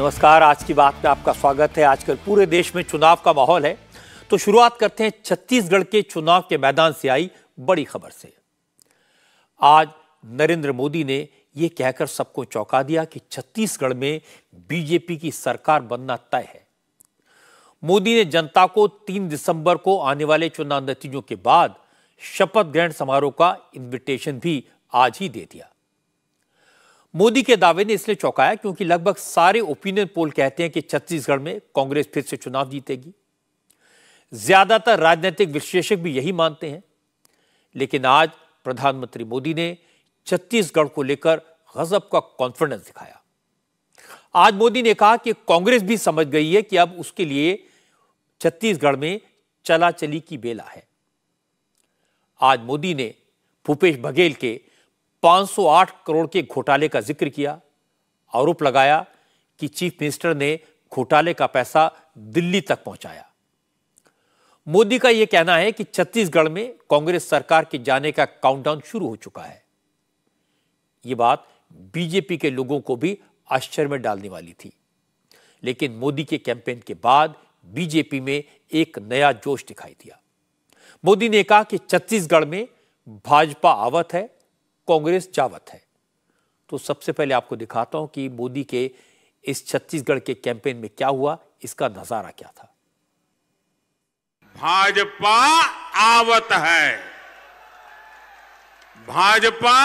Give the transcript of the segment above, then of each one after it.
नमस्कार आज की बात में आपका स्वागत है आजकल पूरे देश में चुनाव का माहौल है तो शुरुआत करते हैं छत्तीसगढ़ के चुनाव के मैदान से आई बड़ी खबर से आज नरेंद्र मोदी ने यह कहकर सबको चौंका दिया कि छत्तीसगढ़ में बीजेपी की सरकार बनना तय है मोदी ने जनता को 3 दिसंबर को आने वाले चुनाव नतीजों के बाद शपथ ग्रहण समारोह का इन्विटेशन भी आज ही दे दिया मोदी के दावे ने इसलिए चौंकाया क्योंकि लगभग सारे ओपिनियन पोल कहते हैं कि छत्तीसगढ़ में कांग्रेस फिर से चुनाव जीतेगी ज्यादातर राजनीतिक विश्लेषक भी यही मानते हैं लेकिन आज प्रधानमंत्री मोदी ने छत्तीसगढ़ को लेकर गजब का कॉन्फिडेंस दिखाया आज मोदी ने कहा कि कांग्रेस भी समझ गई है कि अब उसके लिए छत्तीसगढ़ में चला चली की बेला है आज मोदी ने भूपेश बघेल के 508 करोड़ के घोटाले का जिक्र किया आरोप लगाया कि चीफ मिनिस्टर ने घोटाले का पैसा दिल्ली तक पहुंचाया मोदी का यह कहना है कि छत्तीसगढ़ में कांग्रेस सरकार के जाने का काउंटडाउन शुरू हो चुका है यह बात बीजेपी के लोगों को भी आश्चर्य में डालने वाली थी लेकिन मोदी के कैंपेन के बाद बीजेपी में एक नया जोश दिखाई दिया मोदी ने कहा कि छत्तीसगढ़ में भाजपा आवत है कांग्रेस जावत है तो सबसे पहले आपको दिखाता हूं कि मोदी के इस छत्तीसगढ़ के कैंपेन में क्या हुआ इसका नजारा क्या था भाजपा आवत है भाजपा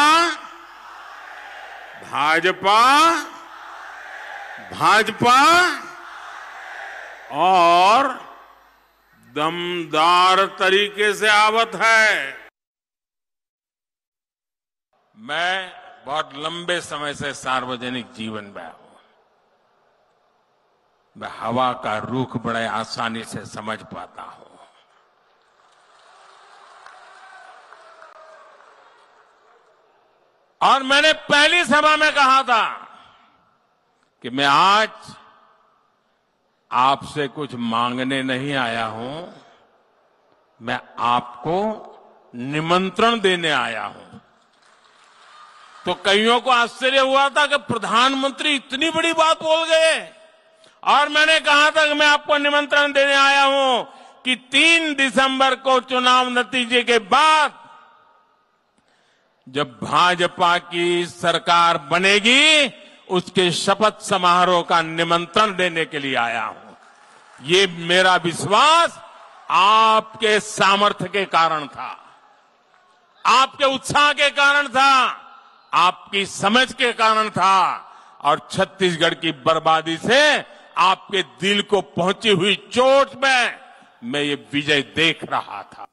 भाजपा भाजपा और दमदार तरीके से आवत है मैं बहुत लंबे समय से सार्वजनिक जीवन में हूं मैं हवा का रुख बड़े आसानी से समझ पाता हूं और मैंने पहली सभा में कहा था कि मैं आज आपसे कुछ मांगने नहीं आया हूं मैं आपको निमंत्रण देने आया हूं तो कईयों को आश्चर्य हुआ था कि प्रधानमंत्री इतनी बड़ी बात बोल गए और मैंने कहा था कि मैं आपको निमंत्रण देने आया हूं कि तीन दिसंबर को चुनाव नतीजे के बाद जब भाजपा की सरकार बनेगी उसके शपथ समारोह का निमंत्रण देने के लिए आया हूं ये मेरा विश्वास आपके सामर्थ्य के कारण था आपके उत्साह के कारण था आपकी समझ के कारण था और छत्तीसगढ़ की बर्बादी से आपके दिल को पहुंची हुई चोट में मैं ये विजय देख रहा था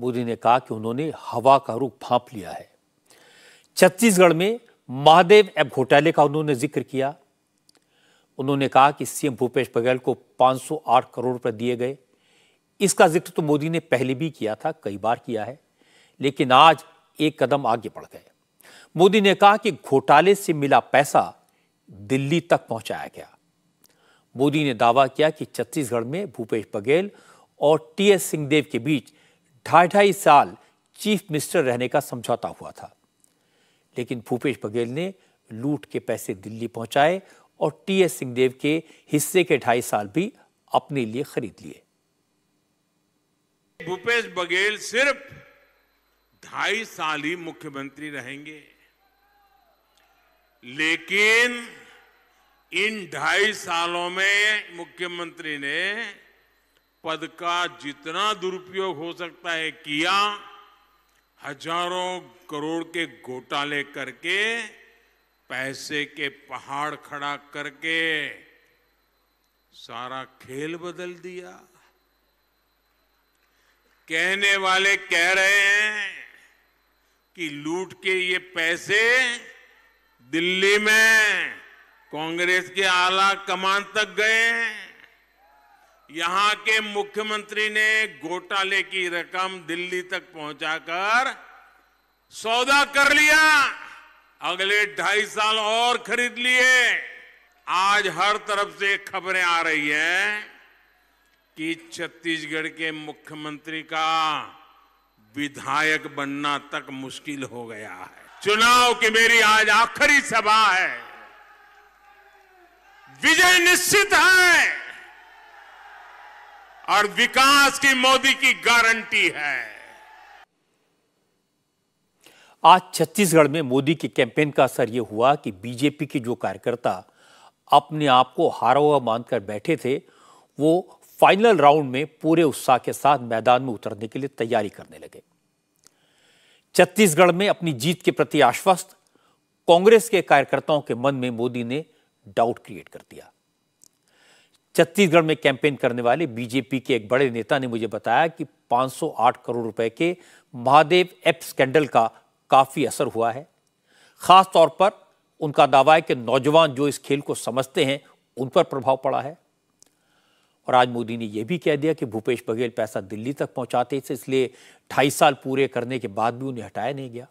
मोदी ने कहा कि उन्होंने हवा का रूप भाप लिया है छत्तीसगढ़ में महादेव एप घोटाले का उन्होंने जिक्र किया उन्होंने कहा कि सीएम भूपेश बघेल को 508 करोड़ रुपए दिए गए इसका जिक्र तो मोदी ने पहले भी किया था कई बार किया है लेकिन आज एक कदम आगे बढ़ गए मोदी ने कहा कि घोटाले से मिला पैसा दिल्ली तक पहुंचाया गया मोदी ने दावा किया कि छत्तीसगढ़ में भूपेश बघेल और टी एस सिंहदेव के बीच ढाई ढाई साल चीफ मिनिस्टर रहने का समझौता हुआ था लेकिन भूपेश बघेल ने लूट के पैसे दिल्ली पहुंचाए और टी एस सिंहदेव के हिस्से के ढाई साल भी अपने लिए खरीद लिए भूपेश बघेल सिर्फ ढाई साल ही मुख्यमंत्री रहेंगे लेकिन इन ढाई सालों में मुख्यमंत्री ने पद का जितना दुरुपयोग हो सकता है किया हजारों करोड़ के घोटाले करके पैसे के पहाड़ खड़ा करके सारा खेल बदल दिया कहने वाले कह रहे हैं कि लूट के ये पैसे दिल्ली में कांग्रेस के आला कमान तक गए यहां के मुख्यमंत्री ने घोटाले की रकम दिल्ली तक पहुंचाकर सौदा कर लिया अगले ढाई साल और खरीद लिए आज हर तरफ से खबरें आ रही है कि छत्तीसगढ़ के मुख्यमंत्री का विधायक बनना तक मुश्किल हो गया है चुनाव की मेरी आज आखिरी सभा है विजय निश्चित है और विकास की मोदी की गारंटी है आज छत्तीसगढ़ में मोदी के कैंपेन का असर यह हुआ कि बीजेपी के जो कार्यकर्ता अपने आप को हारा हुआ मानकर बैठे थे वो फाइनल राउंड में पूरे उत्साह के साथ मैदान में उतरने के लिए तैयारी करने लगे छत्तीसगढ़ में अपनी जीत के प्रति आश्वस्त कांग्रेस के कार्यकर्ताओं के मन में मोदी ने डाउट क्रिएट कर दिया छत्तीसगढ़ में कैंपेन करने वाले बीजेपी के एक बड़े नेता ने मुझे बताया कि 508 करोड़ रुपए के महादेव एप स्कैंडल का काफी असर हुआ है खासतौर पर उनका दावा है कि नौजवान जो इस खेल को समझते हैं उन पर प्रभाव पड़ा है और आज मोदी ने यह भी कह दिया कि भूपेश बघेल पैसा दिल्ली तक पहुंचाते थे इसलिए ढाई साल पूरे करने के बाद भी उन्हें हटाया नहीं गया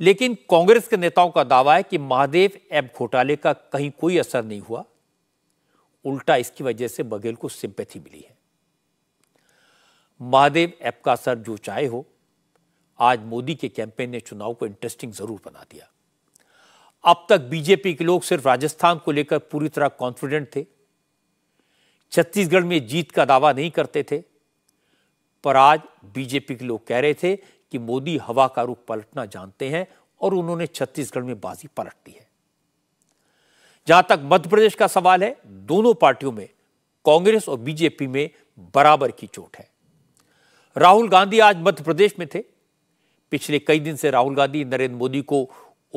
लेकिन कांग्रेस के नेताओं का दावा है कि महादेव ऐप घोटाले का कहीं कोई असर नहीं हुआ उल्टा इसकी वजह से बघेल को सिंपैथी मिली है महादेव ऐप का असर जो चाहे हो आज मोदी के कैंपेन ने चुनाव को इंटरेस्टिंग जरूर बना दिया अब तक बीजेपी के लोग सिर्फ राजस्थान को लेकर पूरी तरह कॉन्फिडेंट थे छत्तीसगढ़ में जीत का दावा नहीं करते थे पर आज बीजेपी के लोग कह रहे थे कि मोदी हवा का रूप पलटना जानते हैं और उन्होंने छत्तीसगढ़ में बाजी पलट दी है जहां तक मध्य प्रदेश का सवाल है दोनों पार्टियों में कांग्रेस और बीजेपी में बराबर की चोट है राहुल गांधी आज मध्य प्रदेश में थे पिछले कई दिन से राहुल गांधी नरेंद्र मोदी को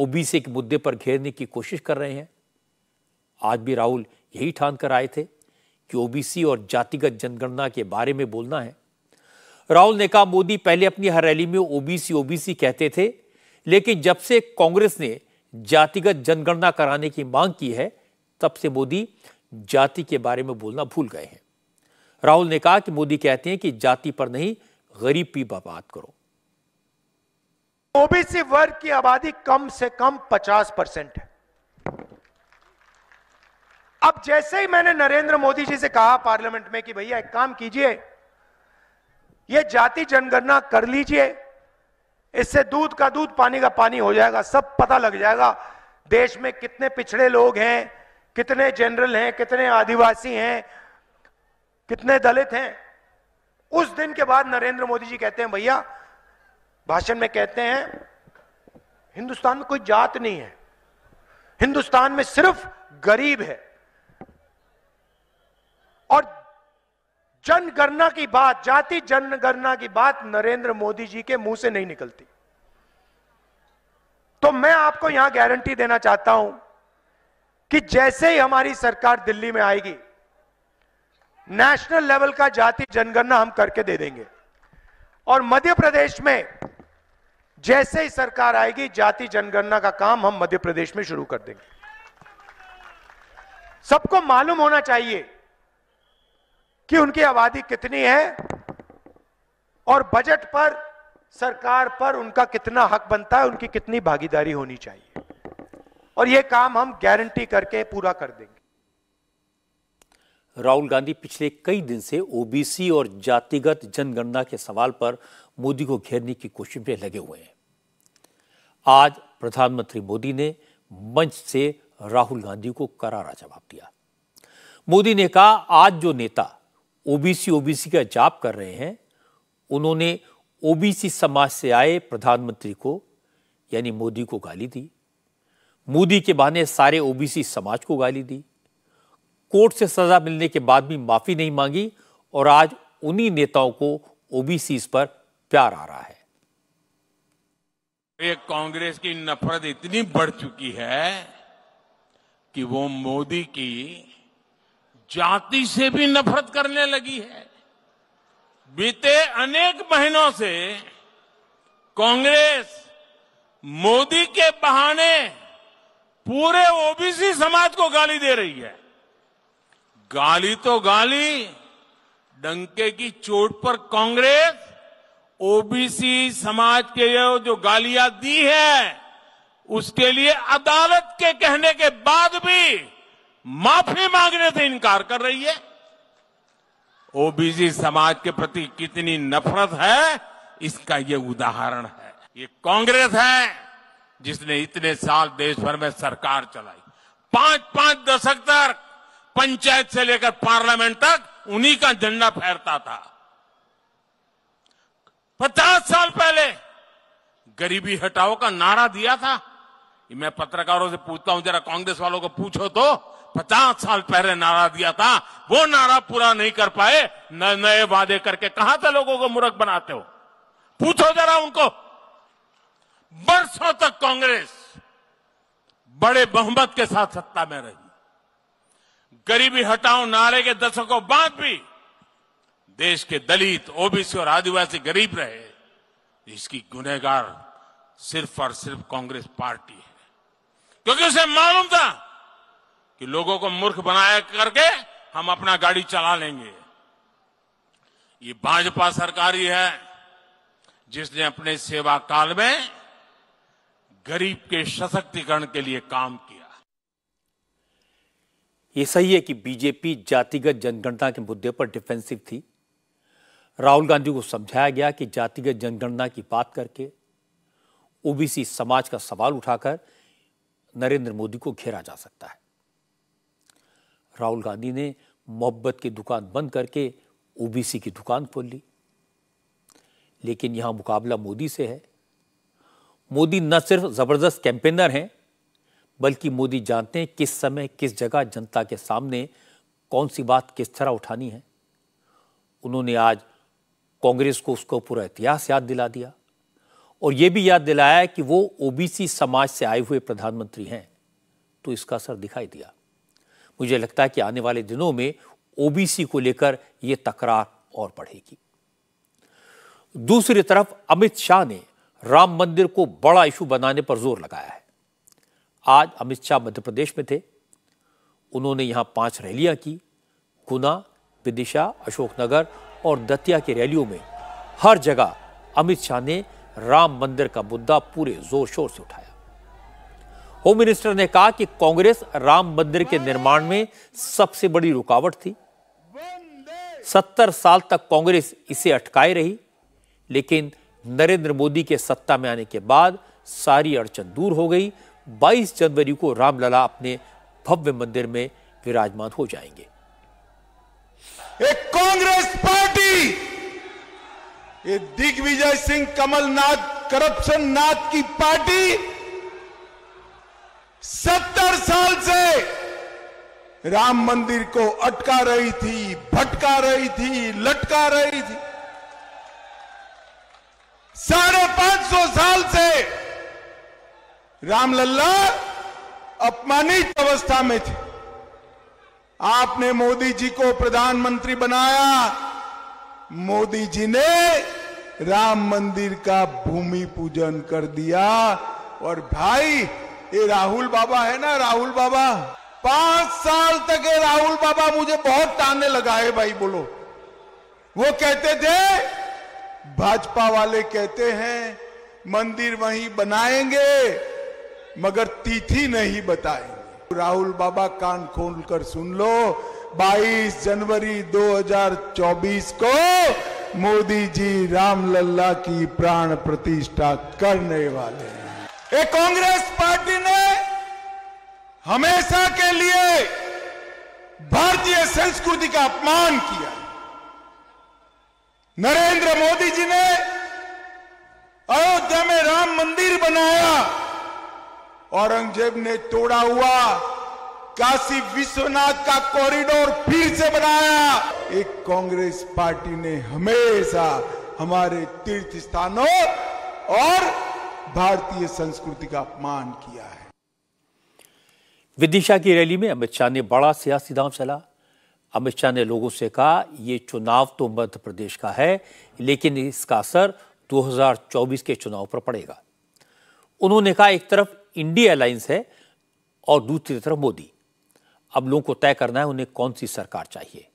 ओबीसी के मुद्दे पर घेरने की कोशिश कर रहे हैं आज भी राहुल यही ठान कर आए थे कि ओबीसी और जातिगत जनगणना के बारे में बोलना है राहुल ने कहा मोदी पहले अपनी हर रैली में ओबीसी ओबीसी कहते थे लेकिन जब से कांग्रेस ने जातिगत जनगणना कराने की मांग की है तब से मोदी जाति के बारे में बोलना भूल गए हैं राहुल ने कहा कि मोदी कहते हैं कि जाति पर नहीं गरीब की बात करो ओबीसी वर्ग की आबादी कम से कम 50 परसेंट है अब जैसे ही मैंने नरेंद्र मोदी जी से कहा पार्लियामेंट में कि भैया एक काम कीजिए ये जाति जनगणना कर लीजिए इससे दूध का दूध पानी का पानी हो जाएगा सब पता लग जाएगा देश में कितने पिछड़े लोग हैं कितने जनरल हैं कितने आदिवासी हैं कितने दलित हैं उस दिन के बाद नरेंद्र मोदी जी कहते हैं भैया भाषण में कहते हैं हिंदुस्तान में कोई जात नहीं है हिंदुस्तान में सिर्फ गरीब है और जनगणना की बात जाति जनगणना की बात नरेंद्र मोदी जी के मुंह से नहीं निकलती तो मैं आपको यहां गारंटी देना चाहता हूं कि जैसे ही हमारी सरकार दिल्ली में आएगी नेशनल लेवल का जाति जनगणना हम करके दे देंगे और मध्य प्रदेश में जैसे ही सरकार आएगी जाति जनगणना का काम हम मध्य प्रदेश में शुरू कर देंगे सबको मालूम होना चाहिए कि उनकी आबादी कितनी है और बजट पर सरकार पर उनका कितना हक बनता है उनकी कितनी भागीदारी होनी चाहिए और यह काम हम गारंटी करके पूरा कर देंगे राहुल गांधी पिछले कई दिन से ओबीसी और जातिगत जनगणना के सवाल पर मोदी को घेरने की कोशिश में लगे हुए हैं आज प्रधानमंत्री मोदी ने मंच से राहुल गांधी को करारा जवाब दिया मोदी ने कहा आज जो नेता ओबीसी ओबीसी का जाप कर रहे हैं उन्होंने ओबीसी समाज से आए प्रधानमंत्री को यानी मोदी को गाली दी मोदी के बहाने सारे ओबीसी समाज को गाली दी कोर्ट से सजा मिलने के बाद भी माफी नहीं मांगी और आज उन्हीं नेताओं को ओबीसी पर प्यार आ रहा है ये कांग्रेस की नफरत इतनी बढ़ चुकी है कि वो मोदी की जाति से भी नफरत करने लगी है बीते अनेक महीनों से कांग्रेस मोदी के बहाने पूरे ओबीसी समाज को गाली दे रही है गाली तो गाली डंके की चोट पर कांग्रेस ओबीसी समाज के जो गालियां दी है उसके लिए अदालत के कहने के बाद भी माफी मांगने से इनकार कर रही है ओबीसी समाज के प्रति कितनी नफरत है इसका ये उदाहरण है ये कांग्रेस है जिसने इतने साल देश भर में सरकार चलाई पांच पांच दशक तक पंचायत से लेकर पार्लियामेंट तक उन्हीं का झंडा फहरता था पचास साल पहले गरीबी हटाओ का नारा दिया था मैं पत्रकारों से पूछता हूं जरा कांग्रेस वालों को पूछो तो पचास साल पहले नारा दिया था वो नारा पूरा नहीं कर पाए नए नए वादे करके कहां से लोगों को मूर्ख बनाते हो पूछो जरा उनको बरसों तक कांग्रेस बड़े बहुमत के साथ सत्ता में रही गरीबी हटाओ नारे के दशकों बाद भी देश के दलित ओबीसी और आदिवासी गरीब रहे इसकी गुनहगार सिर्फ और सिर्फ कांग्रेस पार्टी है क्योंकि उसे मालूम था कि लोगों को मूर्ख बनाया करके हम अपना गाड़ी चला लेंगे ये भाजपा सरकार ही है जिसने अपने सेवा काल में गरीब के सशक्तिकरण के लिए काम किया ये सही है कि बीजेपी जातिगत जनगणना के मुद्दे पर डिफेंसिव थी राहुल गांधी को समझाया गया कि जातिगत जनगणना की बात करके ओबीसी समाज का सवाल उठाकर नरेंद्र मोदी को घेरा जा सकता है राहुल गांधी ने मोहब्बत की दुकान बंद करके ओबीसी की दुकान खोल ली लेकिन यहाँ मुकाबला मोदी से है मोदी न सिर्फ ज़बरदस्त कैंपेनर हैं बल्कि मोदी जानते हैं किस समय किस जगह जनता के सामने कौन सी बात किस तरह उठानी है उन्होंने आज कांग्रेस को उसको पूरा इतिहास याद दिला दिया और ये भी याद दिलाया कि वो ओबीसी समाज से आए हुए प्रधानमंत्री हैं तो इसका असर दिखाई दिया मुझे लगता है कि आने वाले दिनों में ओबीसी को लेकर यह तकरार और बढ़ेगी दूसरी तरफ अमित शाह ने राम मंदिर को बड़ा इशू बनाने पर जोर लगाया है आज अमित शाह मध्य प्रदेश में थे उन्होंने यहां पांच रैलियां की गुना विदिशा अशोकनगर और दतिया की रैलियों में हर जगह अमित शाह ने राम मंदिर का मुद्दा पूरे जोर शोर से उठाया होम मिनिस्टर ने कहा कि कांग्रेस राम मंदिर के निर्माण में सबसे बड़ी रुकावट थी सत्तर साल तक कांग्रेस इसे अटकाए रही लेकिन नरेंद्र मोदी के सत्ता में आने के बाद सारी अड़चन दूर हो गई 22 जनवरी को रामलला अपने भव्य मंदिर में विराजमान हो जाएंगे एक कांग्रेस पार्टी दिग्विजय सिंह कमलनाथ करप्शन नाथ की पार्टी सत्तर साल से राम मंदिर को अटका रही थी भटका रही थी लटका रही थी साढ़े पांच सौ साल से रामलला अपमानित अवस्था में थे आपने मोदी जी को प्रधानमंत्री बनाया मोदी जी ने राम मंदिर का भूमि पूजन कर दिया और भाई ये राहुल बाबा है ना राहुल बाबा पांच साल तक ये राहुल बाबा मुझे बहुत ताने लगाए भाई बोलो वो कहते थे भाजपा वाले कहते हैं मंदिर वहीं बनाएंगे मगर तिथि नहीं बताएंगे राहुल बाबा कान खोल कर सुन लो 22 जनवरी 2024 को मोदी जी रामलला की प्राण प्रतिष्ठा करने वाले हैं ये कांग्रेस पार्टी ने हमेशा के लिए भारतीय संस्कृति का अपमान किया नरेंद्र मोदी जी ने अयोध्या में राम मंदिर बनाया औरंगजेब ने तोड़ा हुआ काशी विश्वनाथ का कॉरिडोर फिर से बनाया एक कांग्रेस पार्टी ने हमेशा हमारे तीर्थ स्थानों और भारतीय संस्कृति का अपमान किया है विदिशा की रैली में अमित शाह ने बड़ा सियासी दाम चला अमित शाह ने लोगों से कहा यह चुनाव तो मध्य प्रदेश का है लेकिन इसका असर 2024 के चुनाव पर पड़ेगा उन्होंने कहा एक तरफ इंडिया अलायंस है और दूसरी तरफ मोदी अब लोगों को तय करना है उन्हें कौन सी सरकार चाहिए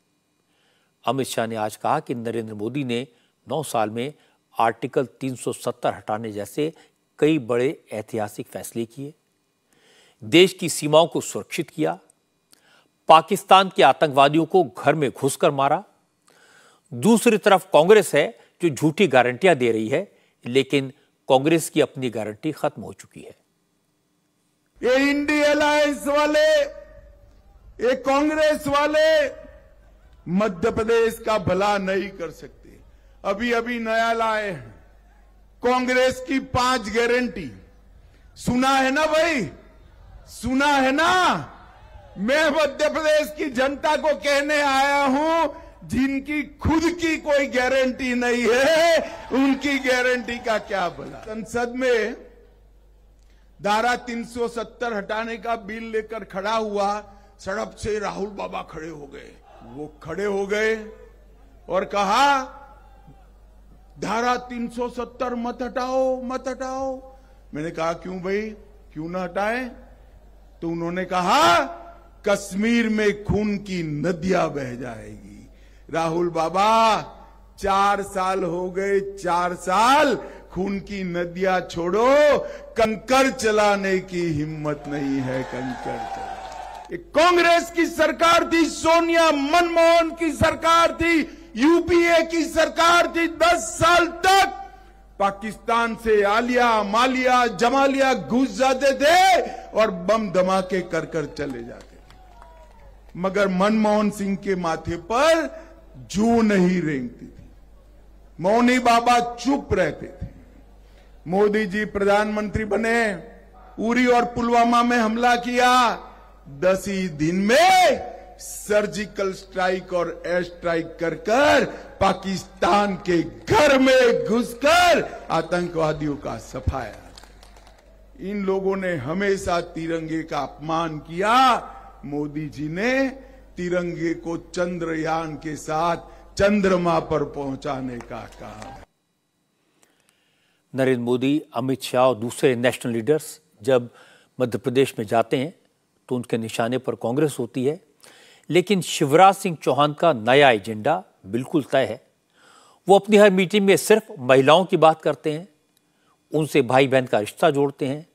अमित शाह ने आज कहा कि नरेंद्र मोदी ने नौ साल में आर्टिकल 370 हटाने जैसे कई बड़े ऐतिहासिक फैसले किए देश की सीमाओं को सुरक्षित किया पाकिस्तान के आतंकवादियों को घर में घुसकर मारा दूसरी तरफ कांग्रेस है जो झूठी गारंटियां दे रही है लेकिन कांग्रेस की अपनी गारंटी खत्म हो चुकी है ये इंडी अलायंस वाले ये कांग्रेस वाले मध्य प्रदेश का भला नहीं कर सकते अभी अभी नया लाए हैं कांग्रेस की पांच गारंटी सुना है ना भाई सुना है ना मैं मध्य प्रदेश की जनता को कहने आया हूं जिनकी खुद की कोई गारंटी नहीं है उनकी गारंटी का क्या भला संसद में धारा 370 हटाने का बिल लेकर खड़ा हुआ सड़क से राहुल बाबा खड़े हो गए वो खड़े हो गए और कहा धारा 370 मत हटाओ मत हटाओ मैंने कहा क्यों भाई क्यों ना हटाए तो उन्होंने कहा कश्मीर में खून की नदियां बह जाएगी राहुल बाबा चार साल हो गए चार साल खून की नदियां छोड़ो कंकर चलाने की हिम्मत नहीं है कंकर चला कांग्रेस की सरकार थी सोनिया मनमोहन की सरकार थी यूपीए की सरकार थी दस साल तक पाकिस्तान से आलिया मालिया जमालिया घुस जाते थे और बम धमाके कर कर चले जाते थे मगर मनमोहन सिंह के माथे पर जू नहीं रेंगती थी मौनी बाबा चुप रहते थे मोदी जी प्रधानमंत्री बने उरी और पुलवामा में हमला किया दस ही दिन में सर्जिकल स्ट्राइक और एयर स्ट्राइक कर कर पाकिस्तान के घर में घुसकर आतंकवादियों का सफाया इन लोगों ने हमेशा तिरंगे का अपमान किया मोदी जी ने तिरंगे को चंद्रयान के साथ चंद्रमा पर पहुंचाने का कहा नरेंद्र मोदी अमित शाह और दूसरे नेशनल लीडर्स जब मध्य प्रदेश में जाते हैं तो उनके निशाने पर कांग्रेस होती है लेकिन शिवराज सिंह चौहान का नया एजेंडा बिल्कुल तय है वो अपनी हर मीटिंग में सिर्फ महिलाओं की बात करते हैं उनसे भाई बहन का रिश्ता जोड़ते हैं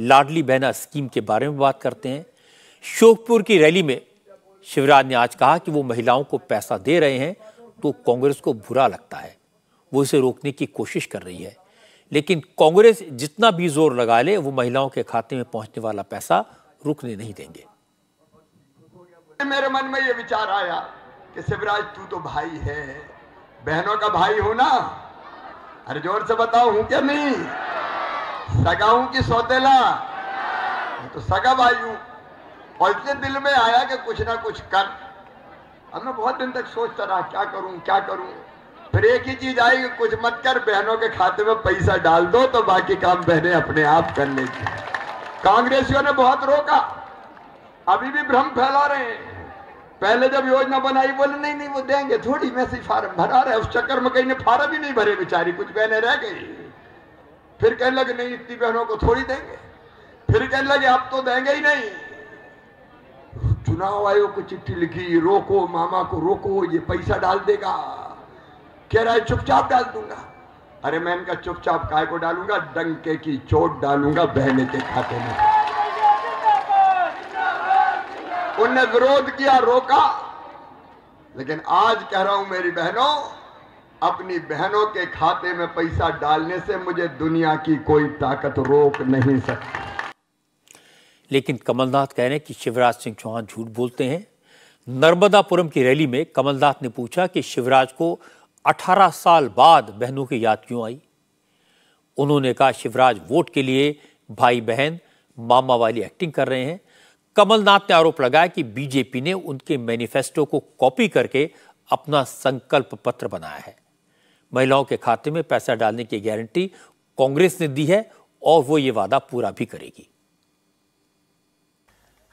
लाडली बहना स्कीम के बारे में बात करते हैं शोकपुर की रैली में शिवराज ने आज कहा कि वो महिलाओं को पैसा दे रहे हैं तो कांग्रेस को बुरा लगता है वो इसे रोकने की कोशिश कर रही है लेकिन कांग्रेस जितना भी जोर लगा ले वो महिलाओं के खाते में पहुंचने वाला पैसा रुकने नहीं देंगे मेरे मन में ये विचार आया कि शिवराज तू तो भाई है बहनों का भाई हूं ना अरे जोर से बताओ हूं क्या नहीं सगा हूं कि सौतेला तो सगा भाई हूं और इतने दिल में आया कि कुछ ना कुछ कर अब मैं बहुत दिन तक सोचता रहा क्या करूं क्या करूं फिर एक ही चीज आई कुछ मत कर बहनों के खाते में पैसा डाल दो तो बाकी काम बहने अपने आप कर लेती कांग्रेसियों ने बहुत रोका अभी भी भ्रम फैला रहे हैं पहले जब योजना बनाई बोले नहीं नहीं वो देंगे थोड़ी में से फार्म भरा रहे उस चक्कर में कहीं ने फार्म ही नहीं भरे बेचारी कुछ बहने रह गई फिर कहने लगे नहीं इतनी बहनों को थोड़ी देंगे फिर कहने लगे आप तो देंगे ही नहीं चुनाव आयोग को चिट्ठी लिखी रोको मामा को रोको ये पैसा डाल देगा कह रहा है चुपचाप डाल दूंगा अरे मैं इनका चुपचाप काय को डालूंगा डंके की चोट डालूंगा बहने के खाते में उनने विरोध किया रोका लेकिन आज कह रहा हूं मेरी बहनों अपनी बहनों के खाते में पैसा डालने से मुझे दुनिया की कोई ताकत रोक नहीं सकती लेकिन कमलनाथ कह रहे हैं कि शिवराज सिंह चौहान झूठ बोलते हैं नर्मदापुरम की रैली में कमलनाथ ने पूछा कि शिवराज को 18 साल बाद बहनों की याद क्यों आई उन्होंने कहा शिवराज वोट के लिए भाई बहन मामा वाली एक्टिंग कर रहे हैं कमलनाथ ने आरोप लगाया कि बीजेपी ने उनके मैनिफेस्टो को कॉपी करके अपना संकल्प पत्र बनाया है महिलाओं के खाते में पैसा डालने की गारंटी कांग्रेस ने दी है और वो ये वादा पूरा भी करेगी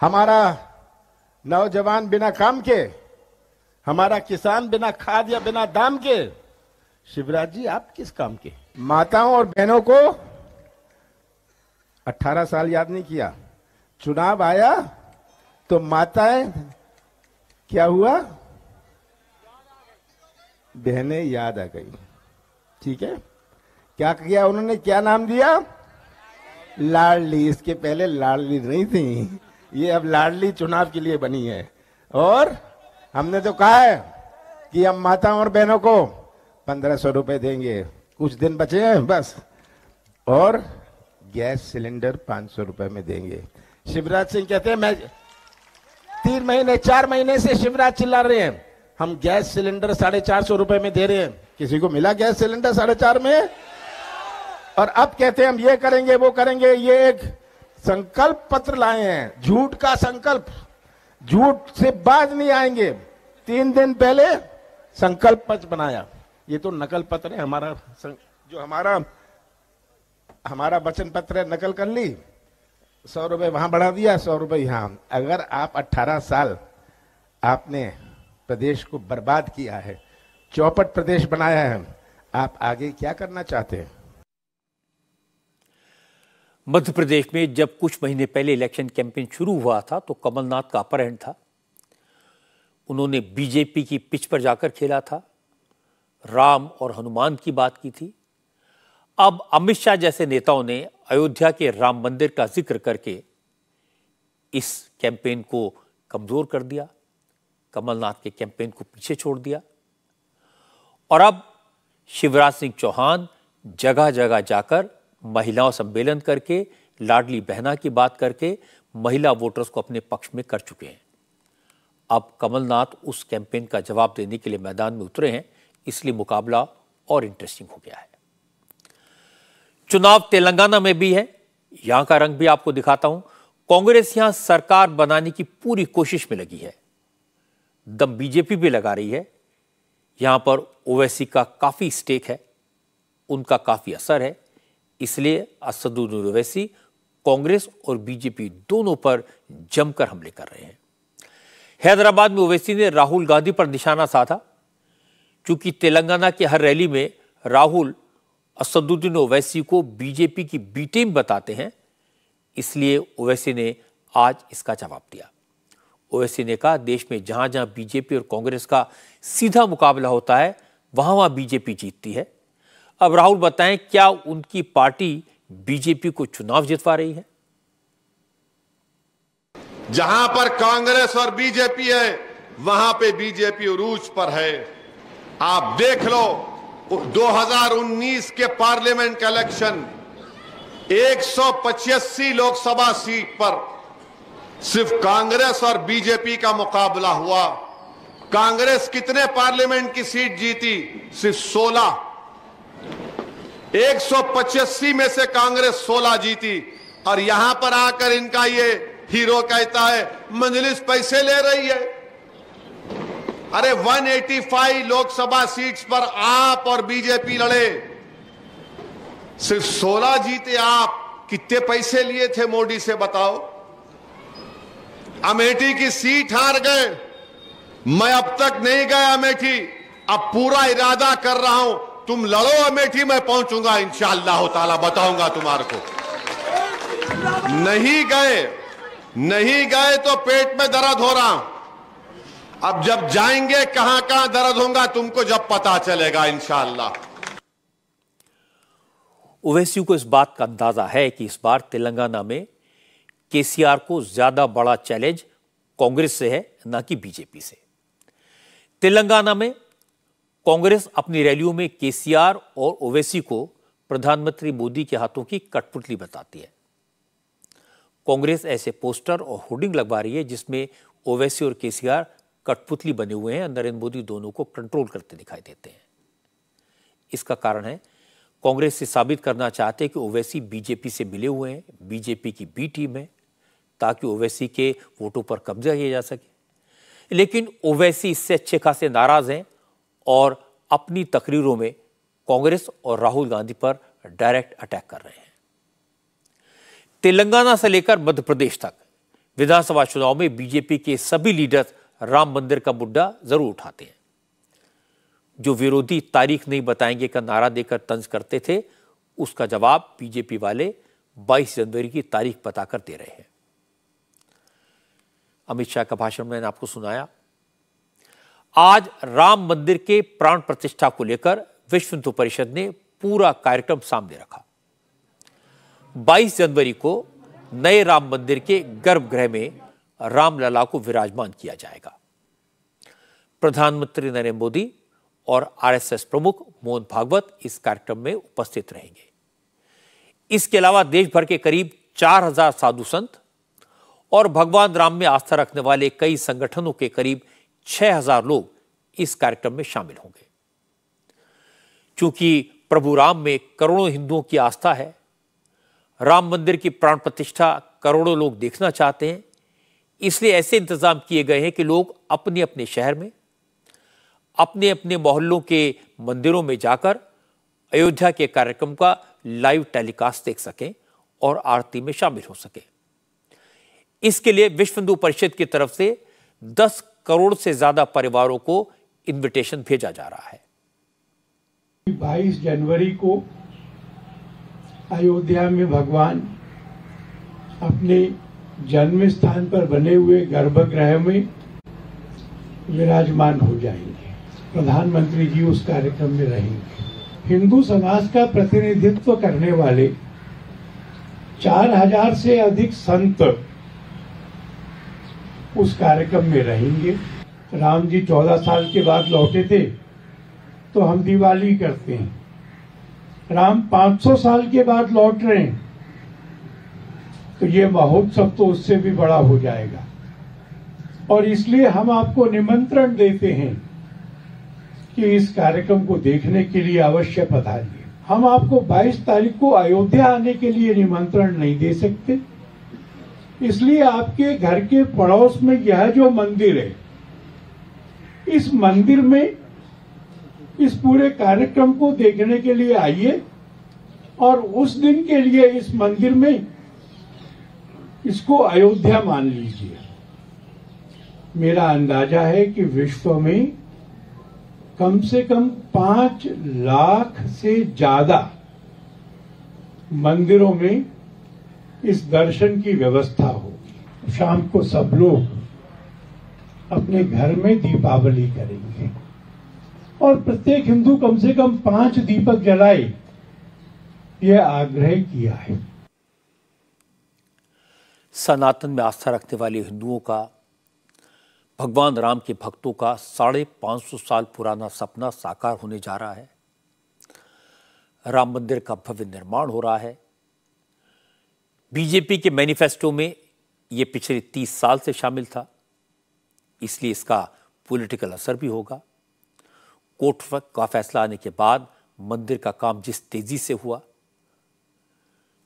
हमारा नौजवान बिना काम के हमारा किसान बिना खाद या बिना दाम के शिवराज जी आप किस काम के माताओं और बहनों को 18 साल याद नहीं किया चुनाव आया तो माताएं क्या हुआ बहने याद आ गई ठीक है क्या किया उन्होंने क्या नाम दिया लाडली इसके पहले लाडली नहीं थी ये अब लाडली चुनाव के लिए बनी है और हमने तो कहा है कि हम माताओं और बहनों को पंद्रह सौ रुपए देंगे कुछ दिन बचे हैं बस और गैस सिलेंडर पांच सौ रुपए में देंगे शिवराज सिंह कहते हैं मैं तीन महीने चार महीने से शिवराज चिल्ला रहे हैं हम गैस सिलेंडर साढ़े चार सौ रुपए में दे रहे हैं किसी को मिला गैस सिलेंडर साढ़े चार में और अब कहते हैं हम ये करेंगे वो करेंगे ये एक संकल्प पत्र लाए हैं झूठ का संकल्प झूठ से बाज नहीं आएंगे तीन दिन पहले संकल्प पत्र बनाया ये तो नकल पत्र है हमारा जो हमारा हमारा वचन पत्र है नकल कर ली सौ रुपये वहाँ बढ़ा दिया सौ रुपये यहाँ अगर आप अट्ठारह साल आपने प्रदेश को बर्बाद किया है चौपट प्रदेश बनाया है आप आगे क्या करना चाहते हैं मध्य प्रदेश में जब कुछ महीने पहले इलेक्शन कैंपेन शुरू हुआ था तो कमलनाथ का अपर एंड था उन्होंने बीजेपी की पिच पर जाकर खेला था राम और हनुमान की बात की थी अब अमित शाह जैसे नेताओं ने अयोध्या के राम मंदिर का जिक्र करके इस कैंपेन को कमजोर कर दिया कमलनाथ के कैंपेन को पीछे छोड़ दिया और अब शिवराज सिंह चौहान जगह जगह जाकर महिलाओं सम्मेलन करके लाडली बहना की बात करके महिला वोटर्स को अपने पक्ष में कर चुके हैं अब कमलनाथ उस कैंपेन का जवाब देने के लिए मैदान में उतरे हैं इसलिए मुकाबला और इंटरेस्टिंग हो गया है चुनाव तेलंगाना में भी है यहां का रंग भी आपको दिखाता हूं कांग्रेस यहां सरकार बनाने की पूरी कोशिश में लगी है दम बीजेपी भी लगा रही है यहां पर ओवैसी का काफी स्टेक है उनका काफी असर है इसलिए असदुद्दीन ओवैसी कांग्रेस और बीजेपी दोनों पर जमकर हमले कर रहे हैं हैदराबाद में ओवैसी ने राहुल गांधी पर निशाना साधा क्योंकि तेलंगाना की हर रैली में राहुल असदुद्दीन ओवैसी को बीजेपी की बी टीम बताते हैं इसलिए ओवैसी ने आज इसका जवाब दिया ओवैसी ने कहा देश में जहां जहां बीजेपी और कांग्रेस का सीधा मुकाबला होता है वहां वहां बीजेपी जीतती है अब राहुल बताएं क्या उनकी पार्टी बीजेपी को चुनाव जितवा रही है जहां पर कांग्रेस और बीजेपी है वहां पे बीजेपी उरूज पर है आप देख लो 2019 के पार्लियामेंट इलेक्शन एक लोकसभा सीट पर सिर्फ कांग्रेस और बीजेपी का मुकाबला हुआ कांग्रेस कितने पार्लियामेंट की सीट जीती सिर्फ 16 एक में से कांग्रेस 16 जीती और यहां पर आकर इनका ये हीरो कहता है मंजलिस पैसे ले रही है अरे 185 लोकसभा सीट्स पर आप और बीजेपी लड़े सिर्फ 16 जीते आप कितने पैसे लिए थे मोदी से बताओ अमेठी की सीट हार गए मैं अब तक नहीं गया अमेठी अब पूरा इरादा कर रहा हूं तुम लड़ो अमेठी में पहुंचूंगा इंशाला ताला बताऊंगा तुम्हारे को नहीं गए नहीं गए तो पेट में दर्द हो रहा हूं अब जब जाएंगे कहां कहां दर्द होगा तुमको जब पता चलेगा इंशाला ओवैसी को इस बात का अंदाजा है कि इस बार तेलंगाना में केसीआर को ज्यादा बड़ा चैलेंज कांग्रेस से है ना कि बीजेपी से तेलंगाना में कांग्रेस अपनी रैलियों में केसीआर और ओवैसी को प्रधानमंत्री मोदी के हाथों की कठपुतली बताती है कांग्रेस ऐसे पोस्टर और होर्डिंग लगवा रही है जिसमें ओवैसी और केसीआर कठपुतली बने हुए हैं नरेंद्र मोदी दोनों को कंट्रोल करते दिखाई देते हैं इसका कारण है कांग्रेस से साबित करना चाहते हैं कि ओवैसी बीजेपी से मिले हुए हैं बीजेपी की बी टीम है ताकि ओवैसी के वोटों पर कब्जा किया जा सके लेकिन ओवैसी इससे अच्छे खासे नाराज हैं और अपनी तकरीरों में कांग्रेस और राहुल गांधी पर डायरेक्ट अटैक कर रहे हैं तेलंगाना से लेकर मध्य प्रदेश तक विधानसभा चुनाव में बीजेपी के सभी लीडर्स राम मंदिर का मुद्दा ज़रूर उठाते हैं जो विरोधी तारीख नहीं बताएंगे का नारा देकर तंज करते थे उसका जवाब बीजेपी वाले 22 जनवरी की तारीख बताकर दे रहे हैं अमित शाह का भाषण मैंने आपको सुनाया आज राम मंदिर के प्राण प्रतिष्ठा को लेकर विश्व हिंदू परिषद ने पूरा कार्यक्रम सामने रखा 22 जनवरी को नए राम मंदिर के गर्भगृह में रामलला को विराजमान किया जाएगा प्रधानमंत्री नरेंद्र मोदी और आरएसएस प्रमुख मोहन भागवत इस कार्यक्रम में उपस्थित रहेंगे इसके अलावा देश भर के करीब 4000 साधु संत और भगवान राम में आस्था रखने वाले कई संगठनों के करीब 6000 लोग इस कार्यक्रम में शामिल होंगे चूंकि प्रभु राम में करोड़ों हिंदुओं की आस्था है राम मंदिर की प्राण प्रतिष्ठा करोड़ों लोग देखना चाहते हैं इसलिए ऐसे इंतज़ाम किए गए हैं कि लोग अपने अपने शहर में अपने अपने मोहल्लों के मंदिरों में जाकर अयोध्या के कार्यक्रम का लाइव टेलीकास्ट देख सकें और आरती में शामिल हो सके इसके लिए विश्व हिंदू परिषद की तरफ से 10 करोड़ से ज़्यादा परिवारों को इनविटेशन भेजा जा रहा है 22 जनवरी को अयोध्या में भगवान अपने जन्म स्थान पर बने हुए गर्भगृह में विराजमान हो जाएंगे प्रधानमंत्री जी उस कार्यक्रम में रहेंगे हिंदू समाज का प्रतिनिधित्व करने वाले चार हजार से अधिक संत उस कार्यक्रम में रहेंगे राम जी चौदह साल के बाद लौटे थे तो हम दिवाली करते हैं राम 500 साल के बाद लौट रहे हैं तो ये महोत्सव तो उससे भी बड़ा हो जाएगा और इसलिए हम आपको निमंत्रण देते हैं कि इस कार्यक्रम को देखने के लिए अवश्य पधारिए हम आपको 22 तारीख को अयोध्या आने के लिए निमंत्रण नहीं दे सकते इसलिए आपके घर के पड़ोस में यह जो मंदिर है इस मंदिर में इस पूरे कार्यक्रम को देखने के लिए आइए और उस दिन के लिए इस मंदिर में इसको अयोध्या मान लीजिए मेरा अंदाजा है कि विश्व में कम से कम पांच लाख से ज्यादा मंदिरों में इस दर्शन की व्यवस्था होगी शाम को सब लोग अपने घर में दीपावली करेंगे और प्रत्येक हिंदू कम से कम पांच दीपक जलाए यह आग्रह किया है सनातन में आस्था रखने वाले हिंदुओं का भगवान राम के भक्तों का साढ़े पाँच सौ साल पुराना सपना साकार होने जा रहा है राम मंदिर का भव्य निर्माण हो रहा है बीजेपी के मैनिफेस्टो में ये पिछले तीस साल से शामिल था इसलिए इसका पॉलिटिकल असर भी होगा कोर्ट का फैसला आने के बाद मंदिर का काम जिस तेजी से हुआ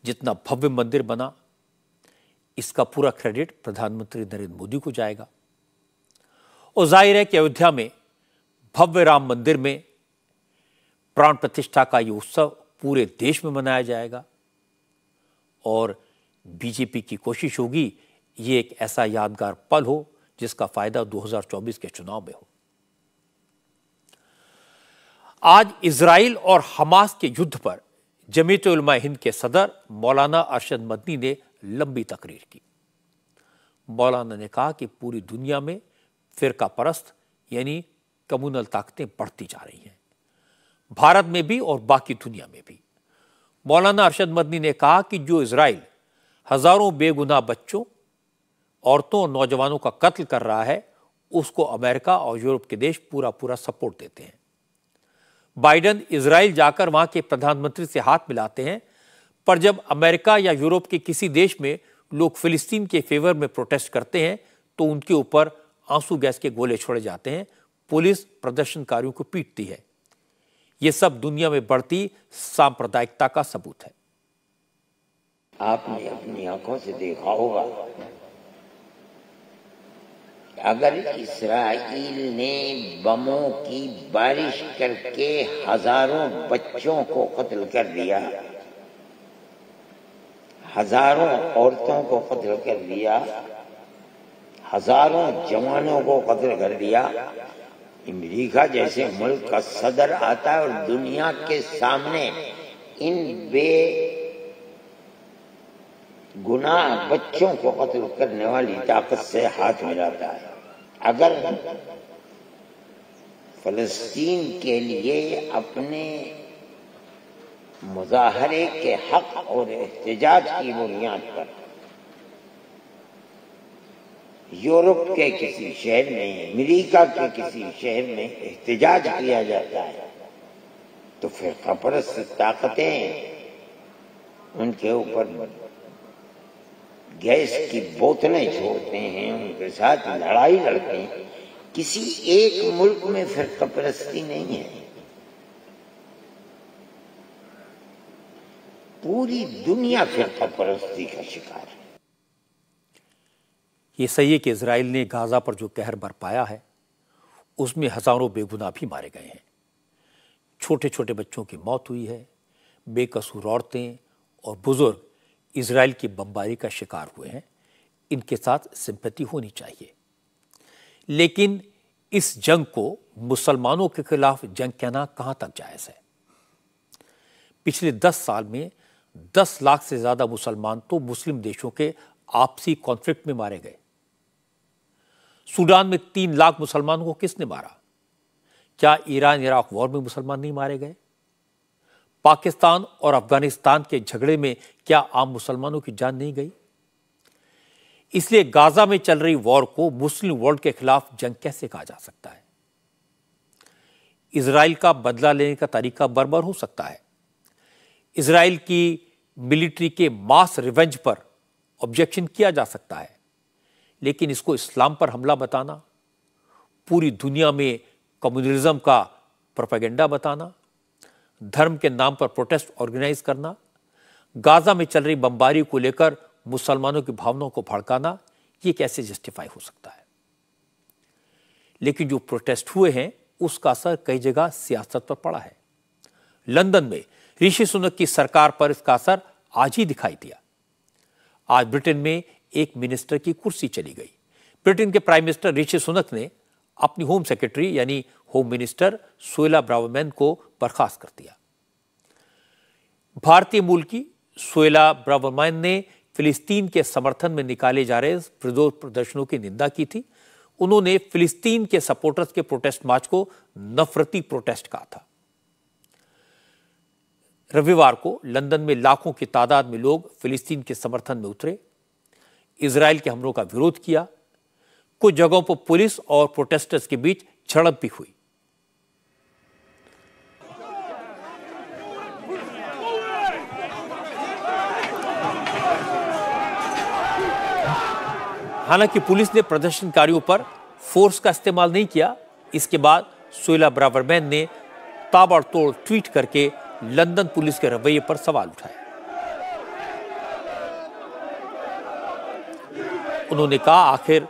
जितना भव्य मंदिर बना इसका पूरा क्रेडिट प्रधानमंत्री नरेंद्र मोदी को जाएगा और जाहिर है कि अयोध्या में भव्य राम मंदिर में प्राण प्रतिष्ठा का यह उत्सव पूरे देश में मनाया जाएगा और बीजेपी की कोशिश होगी ये एक ऐसा यादगार पल हो जिसका फायदा 2024 के चुनाव में हो आज इसराइल और हमास के युद्ध पर जमीत उलमा हिंद के सदर मौलाना अरशद मदनी ने लंबी तकरीर की मौलाना ने कहा कि पूरी दुनिया में फ़िरका परस्त यानी कम्यूनल ताकतें बढ़ती जा रही हैं भारत में भी और बाकी दुनिया में भी मौलाना अरशद मदनी ने कहा कि जो इसराइल हज़ारों बेगुनाह बच्चों औरतों और नौजवानों का कत्ल कर रहा है उसको अमेरिका और यूरोप के देश पूरा पूरा सपोर्ट देते हैं बाइडन इसराइल जाकर वहां के प्रधानमंत्री से हाथ मिलाते हैं पर जब अमेरिका या यूरोप के किसी देश में लोग फिलिस्तीन के फेवर में प्रोटेस्ट करते हैं तो उनके ऊपर आंसू गैस के गोले छोड़े जाते हैं पुलिस प्रदर्शनकारियों को पीटती है ये सब दुनिया में बढ़ती सांप्रदायिकता का सबूत है आपने अपनी आंखों से देखा होगा अगर इसराइल ने बमों की बारिश करके हजारों बच्चों को कत्ल कर दिया हजारों औरतों को कत्ल कर दिया हजारों जवानों को कत्ल कर दिया अमरीका जैसे मुल्क का सदर आता है और दुनिया के सामने इन बे गुनाह बच्चों को कत्ल करने वाली ताकत से हाथ मिलाता है अगर फलस्तीन के लिए अपने मुजाहरे के हक और एहतजाज की बुनियाद पर यूरोप के किसी शहर में अमेरिका के किसी शहर में एहतजाज किया जाता है तो फिर परस्त ताकतें उनके ऊपर गैस की बोतलें छोड़ते हैं उनके साथ लड़ाई लड़ते हैं किसी एक मुल्क में फिर कपरस्ती नहीं है पूरी दुनिया फिरका परस्ती का शिकार है ये सही है कि इसराइल ने गाजा पर जो कहर बरपाया है उसमें हज़ारों बेगुनाह भी मारे गए हैं छोटे छोटे बच्चों की मौत हुई है बेकसूर औरतें और बुज़ुर्ग इसराइल की बमबारी का शिकार हुए हैं इनके साथ सिंपति होनी चाहिए लेकिन इस जंग को मुसलमानों के खिलाफ जंग कहना कहां तक जायज़ है पिछले दस साल में दस लाख से ज़्यादा मुसलमान तो मुस्लिम देशों के आपसी कॉन्फ्लिक्ट में मारे गए सूडान में तीन लाख मुसलमानों को किसने मारा क्या ईरान इराक वॉर में मुसलमान नहीं मारे गए पाकिस्तान और अफगानिस्तान के झगड़े में क्या आम मुसलमानों की जान नहीं गई इसलिए गाजा में चल रही वॉर को मुस्लिम वर्ल्ड के खिलाफ जंग कैसे कहा जा सकता है इसराइल का बदला लेने का तरीका बर्बर हो सकता है इसराइल की मिलिट्री के मास रिवेंज पर ऑब्जेक्शन किया जा सकता है लेकिन इसको इस्लाम पर हमला बताना पूरी दुनिया में कम्युनिज्म का प्रोपेगेंडा बताना धर्म के नाम पर प्रोटेस्ट ऑर्गेनाइज करना गाजा में चल रही बमबारी को लेकर मुसलमानों की भावनाओं को भड़काना ये कैसे जस्टिफाई हो सकता है लेकिन जो प्रोटेस्ट हुए हैं उसका असर कई जगह सियासत पर पड़ा है लंदन में ऋषि सुनक की सरकार पर इसका असर आज ही दिखाई दिया आज ब्रिटेन में एक मिनिस्टर की कुर्सी चली गई ब्रिटेन के प्राइम मिनिस्टर ऋषि सुनक ने अपनी होम सेक्रेटरी यानी होम मिनिस्टर सोयला ब्रावमैन को बर्खास्त कर दिया भारतीय मूल की सोयला ब्रावमैन ने फिलिस्तीन के समर्थन में निकाले जा रहे विरोध प्रदर्शनों की निंदा की थी उन्होंने फिलिस्तीन के सपोर्टर्स के प्रोटेस्ट मार्च को नफरती प्रोटेस्ट कहा था रविवार को लंदन में लाखों की तादाद में लोग फिलिस्तीन के समर्थन में उतरे इसराइल के हमलों का विरोध किया कुछ जगहों पर पुलिस और प्रोटेस्टर्स के बीच झड़प भी हुई हालांकि पुलिस ने प्रदर्शनकारियों पर फोर्स का इस्तेमाल नहीं किया इसके बाद सोयला ब्रावरमैन ने ताबड़तोड़ ट्वीट करके लंदन पुलिस के रवैये पर सवाल उठाए उन्होंने कहा आखिर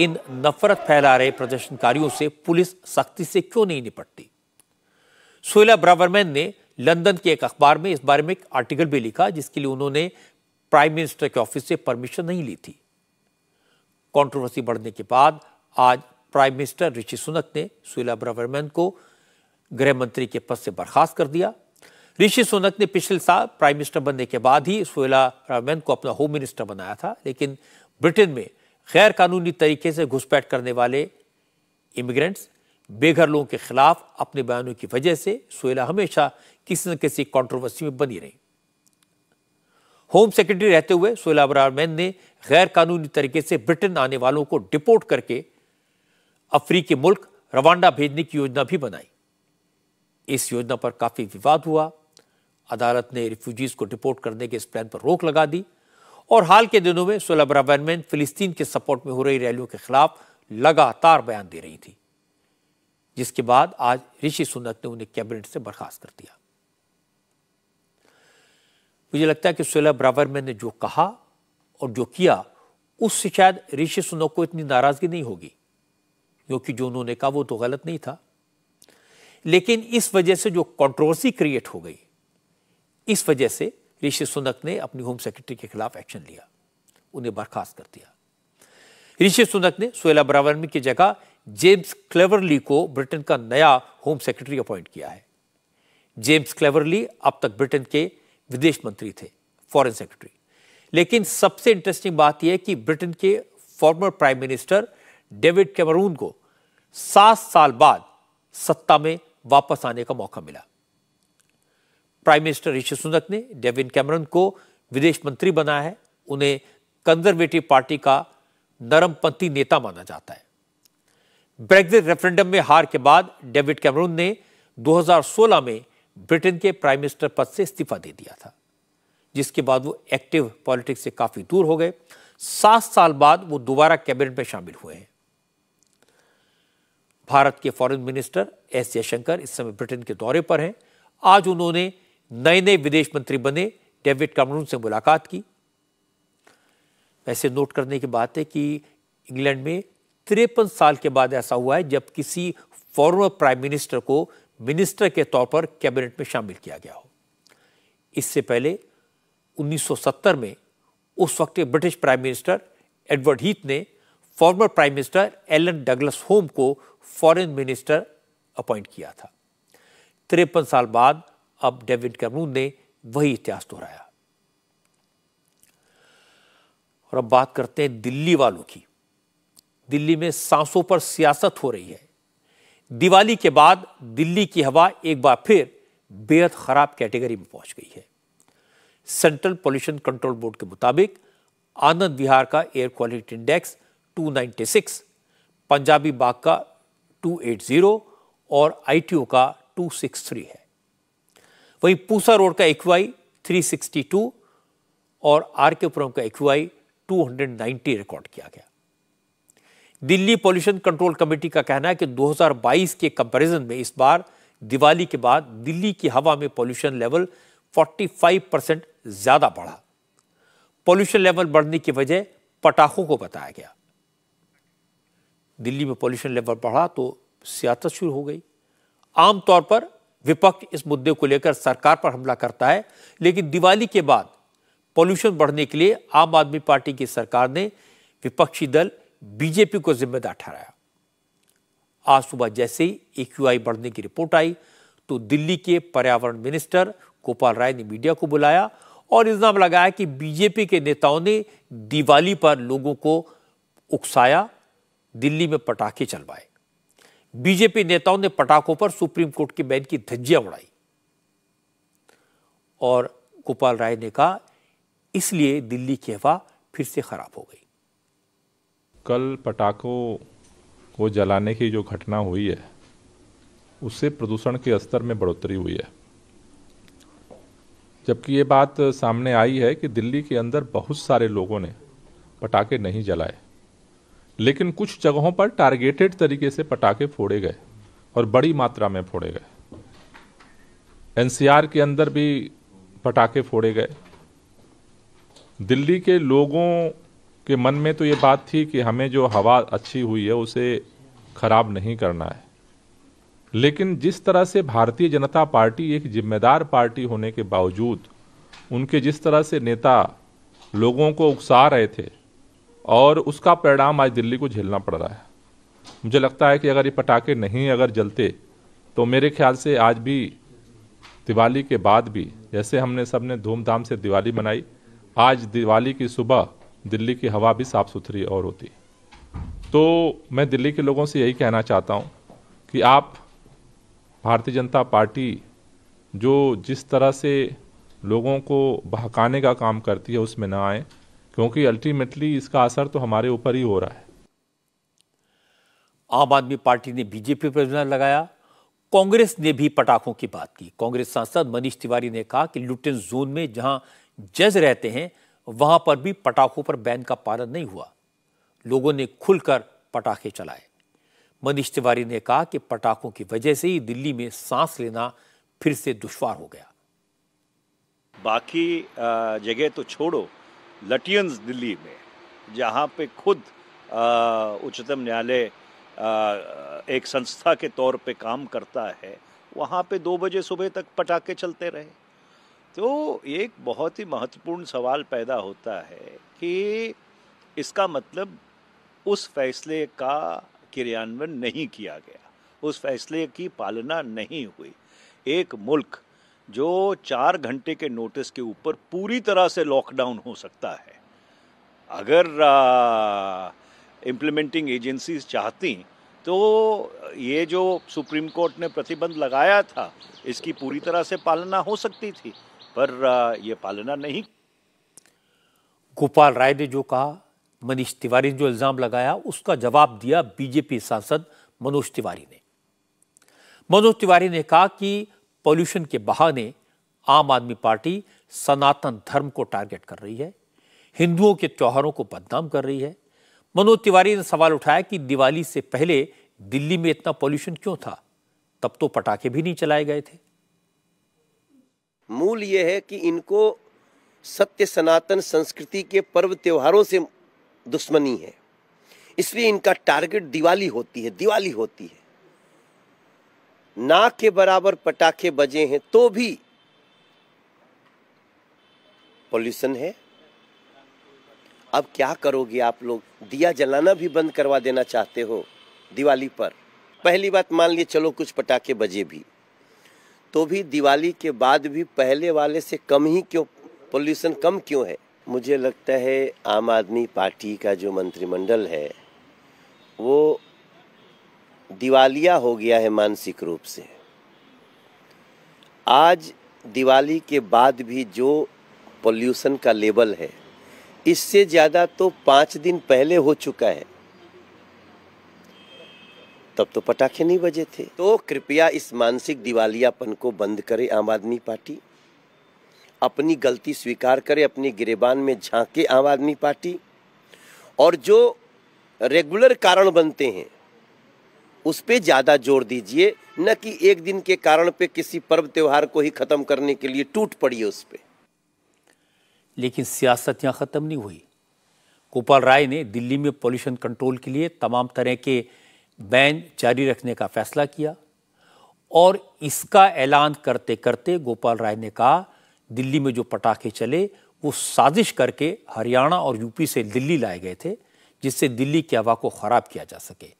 इन नफरत फैला रहे प्रदर्शनकारियों से पुलिस सख्ती से क्यों नहीं निपटती सोयला ब्रावरमैन ने लंदन के एक अखबार में इस बारे में एक आर्टिकल भी लिखा जिसके लिए उन्होंने प्राइम मिनिस्टर के ऑफिस से परमिशन नहीं ली थी कंट्रोवर्सी बढ़ने के बाद आज प्राइम मिनिस्टर ऋषि सुनक ने सुइला ब्रावरमैन को गृह मंत्री के पद से बर्खास्त कर दिया ऋषि सुनक ने पिछले साल प्राइम मिनिस्टर बनने के बाद ही सुहेला रामेन को अपना होम मिनिस्टर बनाया था लेकिन ब्रिटेन में गैर कानूनी तरीके से घुसपैठ करने वाले इमिग्रेंट्स बेघर लोगों के खिलाफ अपने बयानों की वजह से सुहेला हमेशा किसी न किसी कॉन्ट्रोवर्सी में बनी रही होम सेक्रेटरी रहते हुए सुहेला ब्रारमैन ने गैर कानूनी तरीके से ब्रिटेन आने वालों को डिपोर्ट करके अफ्रीकी मुल्क रवांडा भेजने की योजना भी बनाई इस योजना पर काफी विवाद हुआ अदालत ने रिफ्यूजीज़ को डिपोर्ट करने के इस प्लान पर रोक लगा दी और हाल के दिनों में सोलह रवन फिलिस्तीन के सपोर्ट में हो रही रैलियों के खिलाफ लगातार बयान दे रही थी जिसके बाद आज ऋषि सुनक ने उन्हें कैबिनेट से बर्खास्त कर दिया मुझे लगता है कि सोलह ब्रावरमैन ने जो कहा और जो किया उससे शायद ऋषि सुनक को इतनी नाराजगी नहीं होगी क्योंकि जो उन्होंने कहा वो तो गलत नहीं था लेकिन इस वजह से जो कंट्रोवर्सी क्रिएट हो गई इस वजह से ऋषि सुनक ने अपनी होम सेक्रेटरी के खिलाफ एक्शन लिया उन्हें बर्खास्त कर दिया ऋषि सुनक ने सोएला बरावरमी की जगह जेम्स क्लेवरली को ब्रिटेन का नया होम सेक्रेटरी अपॉइंट किया है जेम्स क्लेवरली अब तक ब्रिटेन के विदेश मंत्री थे फॉरेन सेक्रेटरी लेकिन सबसे इंटरेस्टिंग बात यह है कि ब्रिटेन के former prime minister David Cameron को सात साल बाद सत्ता में वापस आने का मौका मिला प्राइम मिनिस्टर ऋषि सुनक ने डेविन कैमरन को विदेश मंत्री बनाया है उन्हें कंजर्वेटिव पार्टी का नरमपंथी नेता माना जाता है ब्रेग्जिट रेफरेंडम में हार के बाद डेविड कैमरून ने 2016 में ब्रिटेन के प्राइम मिनिस्टर पद से इस्तीफा दे दिया था जिसके बाद वो एक्टिव पॉलिटिक्स से काफी दूर हो गए सात साल बाद वो दोबारा कैबिनेट में शामिल हुए हैं भारत के फॉरेन मिनिस्टर एस जयशंकर इस समय ब्रिटेन के दौरे पर हैं आज उन्होंने नए नए विदेश मंत्री बने डेविड कामरून से मुलाकात की वैसे नोट करने की बात है कि इंग्लैंड में तिरपन साल के बाद ऐसा हुआ है जब किसी फॉर्मर प्राइम मिनिस्टर को मिनिस्टर के तौर पर कैबिनेट में शामिल किया गया हो इससे पहले 1970 में उस वक्त के British prime minister Edward Heath ने former prime minister Alan Douglas Home को फॉरेन मिनिस्टर अपॉइंट किया था तिरपन साल बाद अब डेविड कैमरून ने वही इतिहास दोहराया और अब बात करते हैं दिल्ली वालों की दिल्ली में सांसों पर सियासत हो रही है दिवाली के बाद दिल्ली की हवा एक बार फिर बेहद खराब कैटेगरी में पहुंच गई है सेंट्रल पोल्यूशन कंट्रोल बोर्ड के मुताबिक आनंद विहार का air quality index 296, Punjabi Bagh का 280 और आईटीओ का 263 है वहीं पूसा रोड का एक्वाई 362 और आर के पुरम का एक्वाई 290 रिकॉर्ड किया गया दिल्ली पॉल्यूशन कंट्रोल कमेटी का कहना है कि 2022 के कंपैरिजन में इस बार दिवाली के बाद दिल्ली की हवा में पॉल्यूशन लेवल 45 परसेंट ज्यादा बढ़ा पॉल्यूशन लेवल बढ़ने की वजह पटाखों को बताया गया दिल्ली में पॉल्यूशन लेवल बढ़ा तो सियासत शुरू हो गई आमतौर पर विपक्ष इस मुद्दे को लेकर सरकार पर हमला करता है लेकिन दिवाली के बाद पॉल्यूशन बढ़ने के लिए आम आदमी पार्टी की सरकार ने विपक्षी दल बीजेपी को जिम्मेदार ठहराया आज सुबह जैसे ही एक्यूआई बढ़ने की रिपोर्ट आई तो दिल्ली के पर्यावरण मिनिस्टर गोपाल राय ने मीडिया को बुलाया और इल्जाम लगाया कि बीजेपी के नेताओं ने दिवाली पर लोगों को उकसाया दिल्ली में पटाखे चलवाए बीजेपी नेताओं ने पटाखों पर सुप्रीम कोर्ट की बैन की धज्जियां उड़ाई और गोपाल राय ने कहा इसलिए दिल्ली की हवा फिर से खराब हो गई कल पटाखों को जलाने की जो घटना हुई है उससे प्रदूषण के स्तर में बढ़ोतरी हुई है जबकि ये बात सामने आई है कि दिल्ली के अंदर बहुत सारे लोगों ने पटाखे नहीं जलाए लेकिन कुछ जगहों पर टारगेटेड तरीके से पटाखे फोड़े गए और बड़ी मात्रा में फोड़े गए एनसीआर के अंदर भी पटाखे फोड़े गए दिल्ली के लोगों के मन में तो ये बात थी कि हमें जो हवा अच्छी हुई है उसे खराब नहीं करना है लेकिन जिस तरह से भारतीय जनता पार्टी एक जिम्मेदार पार्टी होने के बावजूद उनके जिस तरह से नेता लोगों को उकसा रहे थे और उसका परिणाम आज दिल्ली को झेलना पड़ रहा है मुझे लगता है कि अगर ये पटाखे नहीं अगर जलते तो मेरे ख्याल से आज भी दिवाली के बाद भी जैसे हमने सब ने धूमधाम से दिवाली मनाई आज दिवाली की सुबह दिल्ली की हवा भी साफ़ सुथरी और होती तो मैं दिल्ली के लोगों से यही कहना चाहता हूँ कि आप भारतीय जनता पार्टी जो जिस तरह से लोगों को बहकाने का काम करती है उसमें ना आए क्योंकि अल्टीमेटली इसका असर तो हमारे ऊपर ही हो रहा है आम आदमी पार्टी ने बीजेपी पर लगाया कांग्रेस ने भी पटाखों की बात की कांग्रेस सांसद मनीष तिवारी ने कहा कि लुटेन जोन में जहां जज रहते हैं वहां पर भी पटाखों पर बैन का पालन नहीं हुआ लोगों ने खुलकर पटाखे चलाए मनीष तिवारी ने कहा कि पटाखों की वजह से ही दिल्ली में सांस लेना फिर से दुश्वार हो गया बाकी जगह तो छोड़ो लटियंस दिल्ली में जहाँ पे खुद उच्चतम न्यायालय एक संस्था के तौर पे काम करता है वहाँ पे दो बजे सुबह तक पटाखे चलते रहे तो एक बहुत ही महत्वपूर्ण सवाल पैदा होता है कि इसका मतलब उस फैसले का क्रियान्वयन नहीं किया गया उस फैसले की पालना नहीं हुई एक मुल्क जो चार घंटे के नोटिस के ऊपर पूरी तरह से लॉकडाउन हो सकता है अगर इम्प्लीमेंटिंग एजेंसीज चाहती तो ये जो सुप्रीम कोर्ट ने प्रतिबंध लगाया था इसकी पूरी तरह से पालना हो सकती थी पर आ, ये पालना नहीं गोपाल राय ने जो कहा मनीष तिवारी ने जो इल्ज़ाम लगाया उसका जवाब दिया बीजेपी सांसद मनोज तिवारी ने मनोज तिवारी ने कहा कि पॉल्यूशन के बहाने आम आदमी पार्टी सनातन धर्म को टारगेट कर रही है हिंदुओं के त्यौहारों को बदनाम कर रही है मनोज तिवारी ने सवाल उठाया कि दिवाली से पहले दिल्ली में इतना पॉल्यूशन क्यों था तब तो पटाखे भी नहीं चलाए गए थे मूल यह है कि इनको सत्य सनातन संस्कृति के पर्व त्योहारों से दुश्मनी है इसलिए इनका टारगेट दिवाली होती है दिवाली होती है ना के बराबर पटाखे बजे हैं तो भी पॉल्यूशन है अब क्या करोगे आप लोग दिया जलाना भी बंद करवा देना चाहते हो दिवाली पर पहली बात मान लिए चलो कुछ पटाखे बजे भी तो भी दिवाली के बाद भी पहले वाले से कम ही क्यों पोल्यूशन कम क्यों है मुझे लगता है आम आदमी पार्टी का जो मंत्रिमंडल है वो दिवालिया हो गया है मानसिक रूप से आज दिवाली के बाद भी जो पोल्यूशन का लेवल है इससे ज़्यादा तो पाँच दिन पहले हो चुका है तब तो पटाखे नहीं बजे थे तो कृपया इस मानसिक दिवालियापन को बंद करे आम आदमी पार्टी अपनी गलती स्वीकार करे अपनी गिरेबान में झांके आम आदमी पार्टी और जो रेगुलर कारण बनते हैं उस पर ज़्यादा जोर दीजिए न कि एक दिन के कारण पे किसी पर्व त्यौहार को ही ख़त्म करने के लिए टूट पड़िए उस पर लेकिन सियासत यहाँ ख़त्म नहीं हुई गोपाल राय ने दिल्ली में पॉल्यूशन कंट्रोल के लिए तमाम तरह के बैन जारी रखने का फैसला किया और इसका ऐलान करते करते गोपाल राय ने कहा दिल्ली में जो पटाखे चले वो साजिश करके हरियाणा और यूपी से दिल्ली लाए गए थे जिससे दिल्ली की हवा को ख़राब किया जा सके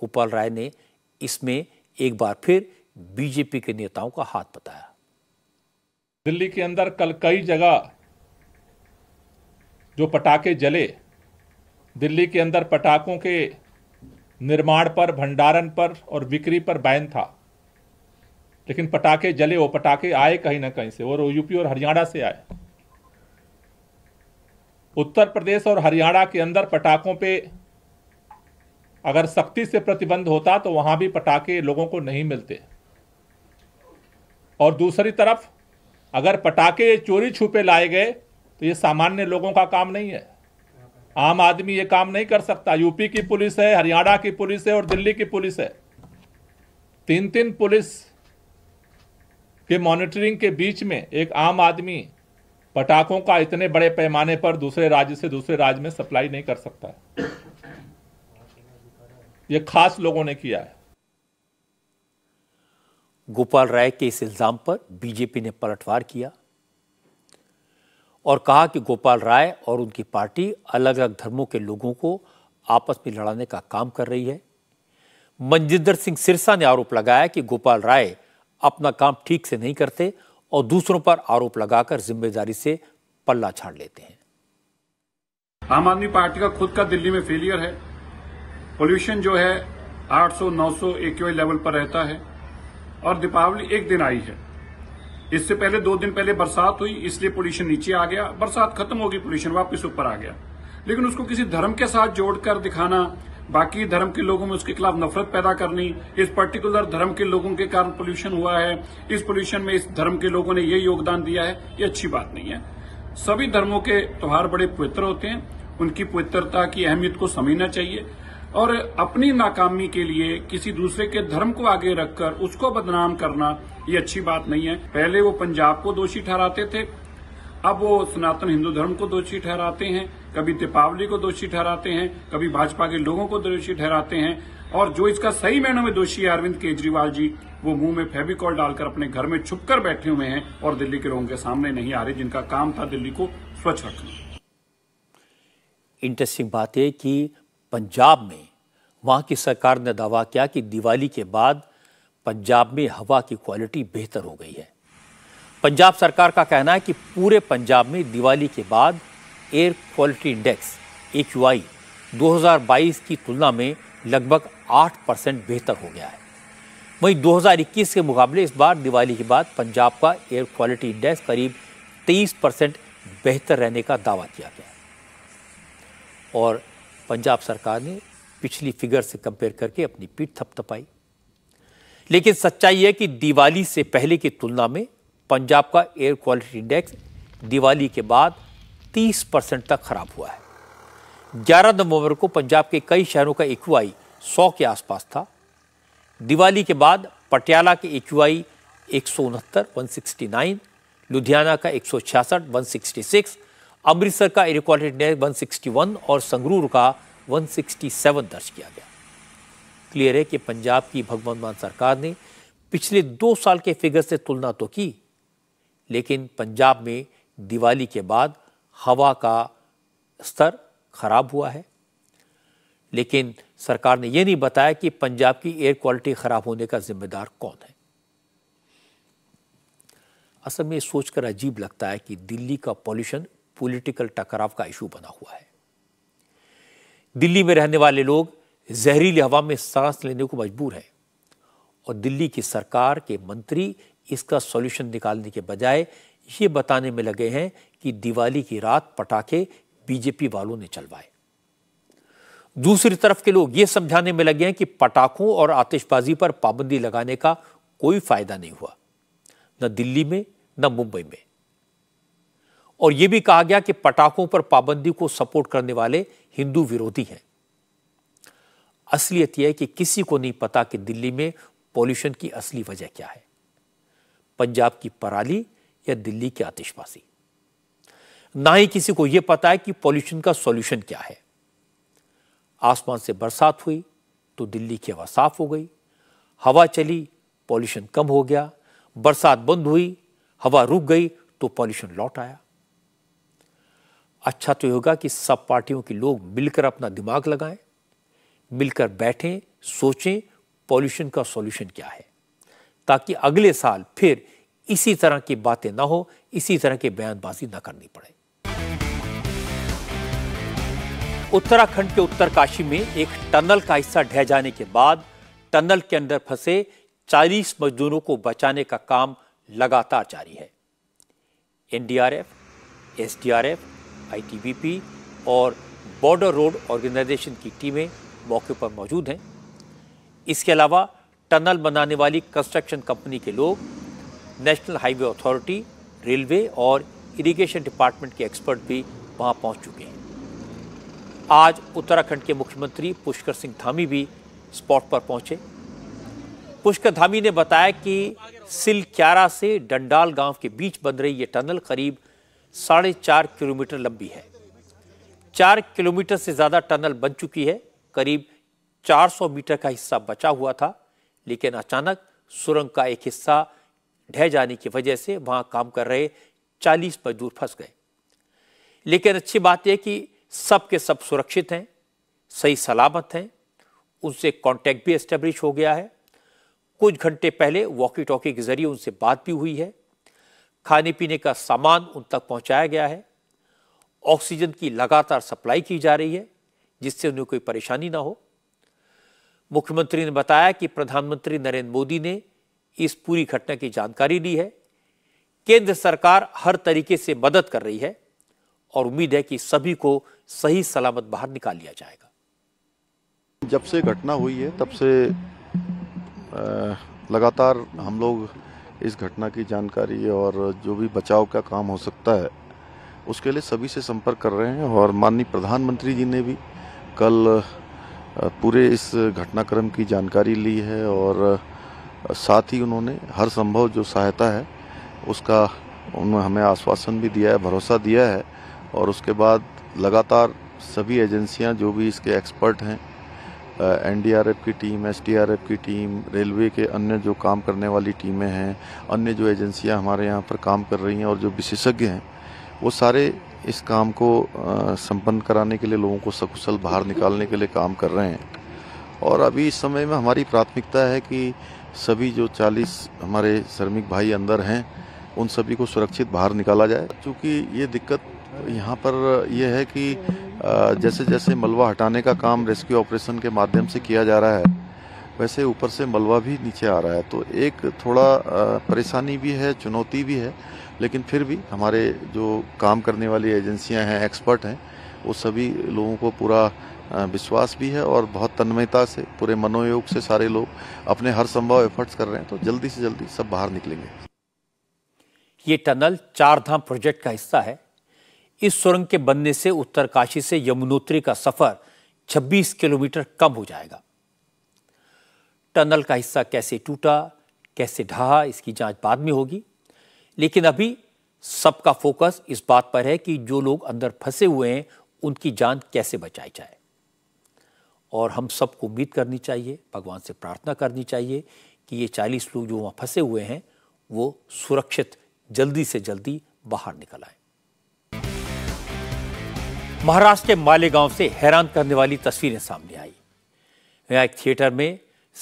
गोपाल राय ने इसमें एक बार फिर बीजेपी के नेताओं का हाथ बताया दिल्ली के अंदर कल कई जगह जो पटाखे जले दिल्ली के अंदर पटाखों के निर्माण पर भंडारण पर और बिक्री पर बैन था लेकिन पटाखे जले वो पटाखे आए कहीं ना कहीं से और यूपी और हरियाणा से आए उत्तर प्रदेश और हरियाणा के अंदर पटाखों पे अगर सख्ती से प्रतिबंध होता तो वहां भी पटाखे लोगों को नहीं मिलते और दूसरी तरफ अगर पटाखे चोरी छुपे लाए गए तो ये सामान्य लोगों का काम नहीं है आम आदमी ये काम नहीं कर सकता यूपी की पुलिस है हरियाणा की पुलिस है और दिल्ली की पुलिस है तीन तीन पुलिस के मॉनिटरिंग के बीच में एक आम आदमी पटाखों का इतने बड़े पैमाने पर दूसरे राज्य से दूसरे राज्य में सप्लाई नहीं कर सकता है ये खास लोगों ने किया है गोपाल राय के इस इल्ज़ाम पर बीजेपी ने पलटवार किया और कहा कि गोपाल राय और उनकी पार्टी अलग अलग धर्मों के लोगों को आपस में लड़ाने का काम कर रही है मनजिंदर सिंह सिरसा ने आरोप लगाया कि गोपाल राय अपना काम ठीक से नहीं करते और दूसरों पर आरोप लगाकर जिम्मेदारी से पल्ला छाड़ लेते हैं आम आदमी पार्टी का खुद का दिल्ली में फेलियर है पोल्यूशन जो है 800 900 एक्यूआई लेवल पर रहता है और दीपावली एक दिन आई है इससे पहले दो दिन पहले बरसात हुई इसलिए पोल्यूशन नीचे आ गया बरसात खत्म होगी पोल्यूशन वापस ऊपर आ गया लेकिन उसको किसी धर्म के साथ जोड़कर दिखाना बाकी धर्म के लोगों में उसके खिलाफ नफरत पैदा करनी इस पर्टिकुलर धर्म के लोगों के कारण पोल्यूशन हुआ है इस पोल्यूशन में इस धर्म के लोगों ने ये योगदान दिया है ये अच्छी बात नहीं है सभी धर्मों के त्योहार बड़े पवित्र होते हैं उनकी पवित्रता की अहमियत को समझना चाहिए और अपनी नाकामी के लिए किसी दूसरे के धर्म को आगे रखकर उसको बदनाम करना ये अच्छी बात नहीं है पहले वो पंजाब को दोषी ठहराते थे अब वो सनातन हिंदू धर्म को दोषी ठहराते हैं कभी दीपावली को दोषी ठहराते हैं कभी भाजपा के लोगों को दोषी ठहराते हैं और जो इसका सही मायनों में दोषी है अरविंद केजरीवाल जी वो मुंह में फेविकॉल डालकर अपने घर में छुपकर बैठे हुए हैं और दिल्ली के लोगों के सामने नहीं आ रहे जिनका काम था दिल्ली को स्वच्छ रखना इंटरेस्टिंग बात है कि पंजाब में वहाँ की सरकार ने दावा किया कि दिवाली के बाद पंजाब में हवा की क्वालिटी बेहतर हो गई है पंजाब सरकार का कहना है कि पूरे पंजाब में दिवाली के बाद air quality index A Q I 2022 की तुलना में लगभग 8 परसेंट बेहतर हो गया है वहीं 2021 के मुकाबले इस बार दिवाली के बाद पंजाब का एयर क्वालिटी इंडेक्स करीब 23 परसेंट बेहतर रहने का दावा किया गया और पंजाब सरकार ने पिछली फिगर से कंपेयर करके अपनी पीठ थपथपाई लेकिन सच्चाई है कि दिवाली से पहले की तुलना में पंजाब का एयर क्वालिटी इंडेक्स दिवाली के बाद 30 परसेंट तक खराब हुआ है 11 नवंबर को पंजाब के कई शहरों का इक्यूआई 100 के आसपास था दिवाली के बाद पटियाला के आई एक सौ उनहत्तर वन लुधियाना का एक सौ छियासठ वन अमृतसर का एयर क्वालिटी इंडेक्स वन और संगरूर का 167 दर्ज किया गया क्लियर है कि पंजाब की भगवंत मान सरकार ने पिछले दो साल के फिगर से तुलना तो की लेकिन पंजाब में दिवाली के बाद हवा का स्तर खराब हुआ है लेकिन सरकार ने यह नहीं बताया कि पंजाब की एयर क्वालिटी खराब होने का जिम्मेदार कौन है असल में सोचकर अजीब लगता है कि दिल्ली का पॉल्यूशन पॉलिटिकल टकराव का इशू बना हुआ है दिल्ली में रहने वाले लोग जहरीली हवा में सांस लेने को मजबूर हैं और दिल्ली की सरकार के मंत्री इसका सॉल्यूशन निकालने के बजाय ये बताने में लगे हैं कि दिवाली की रात पटाखे बीजेपी वालों ने चलवाए दूसरी तरफ के लोग ये समझाने में लगे हैं कि पटाखों और आतिशबाजी पर पाबंदी लगाने का कोई फायदा नहीं हुआ न दिल्ली में न मुंबई में और यह भी कहा गया कि पटाखों पर पाबंदी को सपोर्ट करने वाले हिंदू विरोधी हैं असलियत यह है कि किसी को नहीं पता कि दिल्ली में पॉल्यूशन की असली वजह क्या है पंजाब की पराली या दिल्ली की आतिशबाजी ना ही किसी को यह पता है कि पॉल्यूशन का सॉल्यूशन क्या है आसमान से बरसात हुई तो दिल्ली की हवा साफ हो गई हवा चली पॉल्यूशन कम हो गया बरसात बंद हुई हवा रुक गई तो पॉल्यूशन लौट आया अच्छा तो होगा कि सब पार्टियों के लोग मिलकर अपना दिमाग लगाएं मिलकर बैठें सोचें पॉल्यूशन का सॉल्यूशन क्या है ताकि अगले साल फिर इसी तरह की बातें ना हो इसी तरह की बयानबाजी ना करनी पड़े उत्तराखंड के उत्तरकाशी में एक टनल का हिस्सा ढह जाने के बाद टनल के अंदर फंसे 40 मजदूरों को बचाने का काम लगातार जारी है एनडीआरएफ एसडीआरएफ आईटीबीपी और बॉर्डर रोड ऑर्गेनाइजेशन की टीमें मौके पर मौजूद हैं इसके अलावा टनल बनाने वाली कंस्ट्रक्शन कंपनी के लोग नेशनल हाईवे अथॉरिटी रेलवे और इरिगेशन डिपार्टमेंट के एक्सपर्ट भी वहां पहुंच चुके हैं आज उत्तराखंड के मुख्यमंत्री पुष्कर सिंह धामी भी स्पॉट पर पहुंचे पुष्कर धामी ने बताया कि सिलक्यारा से डंडाल गांव के बीच बन रही ये टनल करीब साढ़े चार किलोमीटर लंबी है चार किलोमीटर से ज़्यादा टनल बन चुकी है करीब 400 मीटर का हिस्सा बचा हुआ था लेकिन अचानक सुरंग का एक हिस्सा ढह जाने की वजह से वहां काम कर रहे 40 मजदूर फंस गए लेकिन अच्छी बात यह कि सब के सब सुरक्षित हैं सही सलामत हैं उनसे कांटेक्ट भी एस्टेब्लिश हो गया है कुछ घंटे पहले वॉकी टॉकी के जरिए उनसे बात भी हुई है खाने पीने का सामान उन तक पहुंचाया गया है ऑक्सीजन की लगातार सप्लाई की जा रही है जिससे उन्हें कोई परेशानी ना हो मुख्यमंत्री ने बताया कि प्रधानमंत्री नरेंद्र मोदी ने इस पूरी घटना की जानकारी ली है केंद्र सरकार हर तरीके से मदद कर रही है और उम्मीद है कि सभी को सही सलामत बाहर निकाल लिया जाएगा जब से घटना हुई है तब से लगातार हम लोग इस घटना की जानकारी और जो भी बचाव का काम हो सकता है उसके लिए सभी से संपर्क कर रहे हैं और माननीय प्रधानमंत्री जी ने भी कल पूरे इस घटनाक्रम की जानकारी ली है और साथ ही उन्होंने हर संभव जो सहायता है उसका उन्होंने हमें आश्वासन भी दिया है भरोसा दिया है और उसके बाद लगातार सभी एजेंसियां जो भी इसके एक्सपर्ट हैं एनडीआरएफ की टीम एसडीआरएफ की टीम रेलवे के अन्य जो काम करने वाली टीमें हैं अन्य जो एजेंसियां हमारे यहाँ पर काम कर रही हैं और जो विशेषज्ञ हैं वो सारे इस काम को संपन्न कराने के लिए लोगों को सकुशल बाहर निकालने के लिए काम कर रहे हैं और अभी इस समय में हमारी प्राथमिकता है कि सभी जो 40 हमारे श्रमिक भाई अंदर हैं उन सभी को सुरक्षित बाहर निकाला जाए क्योंकि ये दिक्कत यहाँ पर यह है कि जैसे जैसे मलबा हटाने का काम रेस्क्यू ऑपरेशन के माध्यम से किया जा रहा है वैसे ऊपर से मलबा भी नीचे आ रहा है तो एक थोड़ा परेशानी भी है चुनौती भी है लेकिन फिर भी हमारे जो काम करने वाली एजेंसियां हैं एक्सपर्ट हैं वो सभी लोगों को पूरा विश्वास भी है और बहुत तन्मयता से पूरे मनोयोग से सारे लोग अपने हर संभव एफर्ट्स कर रहे हैं तो जल्दी से जल्दी सब बाहर निकलेंगे ये टनल चारधाम प्रोजेक्ट का हिस्सा है इस सुरंग के बनने से उत्तरकाशी से यमुनोत्री का सफर 26 किलोमीटर कम हो जाएगा टनल का हिस्सा कैसे टूटा कैसे ढहा इसकी जांच बाद में होगी लेकिन अभी सबका फोकस इस बात पर है कि जो लोग अंदर फंसे हुए हैं उनकी जान कैसे बचाई जाए और हम सबको उम्मीद करनी चाहिए भगवान से प्रार्थना करनी चाहिए कि ये चालीस लोग जो वहाँ फंसे हुए हैं वो सुरक्षित जल्दी से जल्दी बाहर निकल आए महाराष्ट्र के मालेगांव से हैरान करने वाली तस्वीरें सामने आई यहाँ एक थिएटर में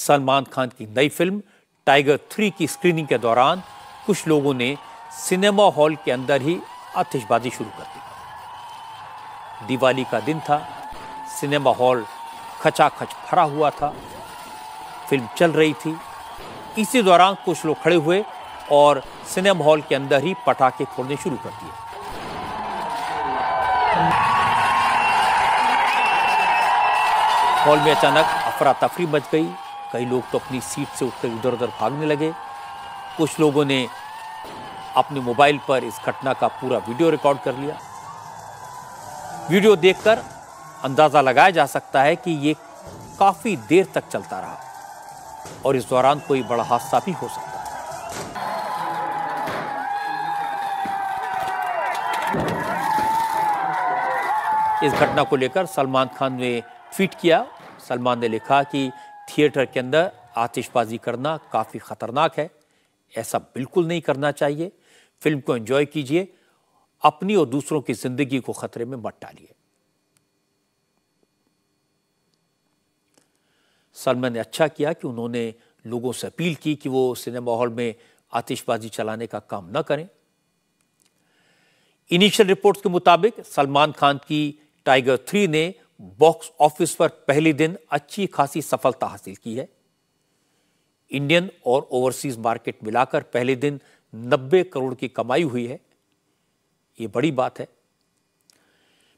सलमान खान की नई फिल्म टाइगर थ्री की स्क्रीनिंग के दौरान कुछ लोगों ने सिनेमा हॉल के अंदर ही आतिशबाजी शुरू कर दी दिवाली का दिन था सिनेमा हॉल खचाखच भरा हुआ था फिल्म चल रही थी इसी दौरान कुछ लोग खड़े हुए और सिनेमा हॉल के अंदर ही पटाखे फोड़ने शुरू कर दिए हॉल में अचानक अफरा तफरी मच गई कई लोग तो अपनी सीट से उठकर इधर उधर भागने लगे कुछ लोगों ने अपने मोबाइल पर इस घटना का पूरा वीडियो रिकॉर्ड कर लिया वीडियो देखकर अंदाज़ा लगाया जा सकता है कि ये काफ़ी देर तक चलता रहा और इस दौरान कोई बड़ा हादसा भी हो सकता इस घटना को लेकर सलमान खान ने ट्वीट किया सलमान ने लिखा कि थिएटर के अंदर आतिशबाजी करना काफ़ी ख़तरनाक है ऐसा बिल्कुल नहीं करना चाहिए फिल्म को एंजॉय कीजिए अपनी और दूसरों की ज़िंदगी को ख़तरे में मत डालिए सलमान ने अच्छा किया कि उन्होंने लोगों से अपील की कि वो सिनेमा हॉल में आतिशबाजी चलाने का काम न करें इनिशियल रिपोर्ट्स के मुताबिक सलमान खान की टाइगर थ्री ने बॉक्स ऑफिस पर पहले दिन अच्छी खासी सफलता हासिल की है इंडियन और ओवरसीज मार्केट मिलाकर पहले दिन 90 करोड़ की कमाई हुई है यह बड़ी बात है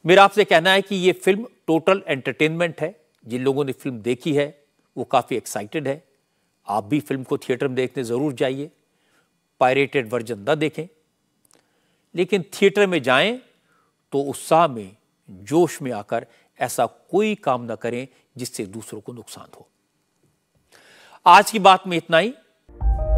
मेरा आपसे कहना है कि यह फिल्म टोटल एंटरटेनमेंट है जिन लोगों ने फिल्म देखी है वो काफ़ी एक्साइटेड है आप भी फिल्म को थिएटर में देखने ज़रूर जाइए पायरेटेड वर्जन ना देखें लेकिन थिएटर में जाएं तो उत्साह में जोश में आकर ऐसा कोई काम ना करें जिससे दूसरों को नुकसान हो आज की बात में इतना ही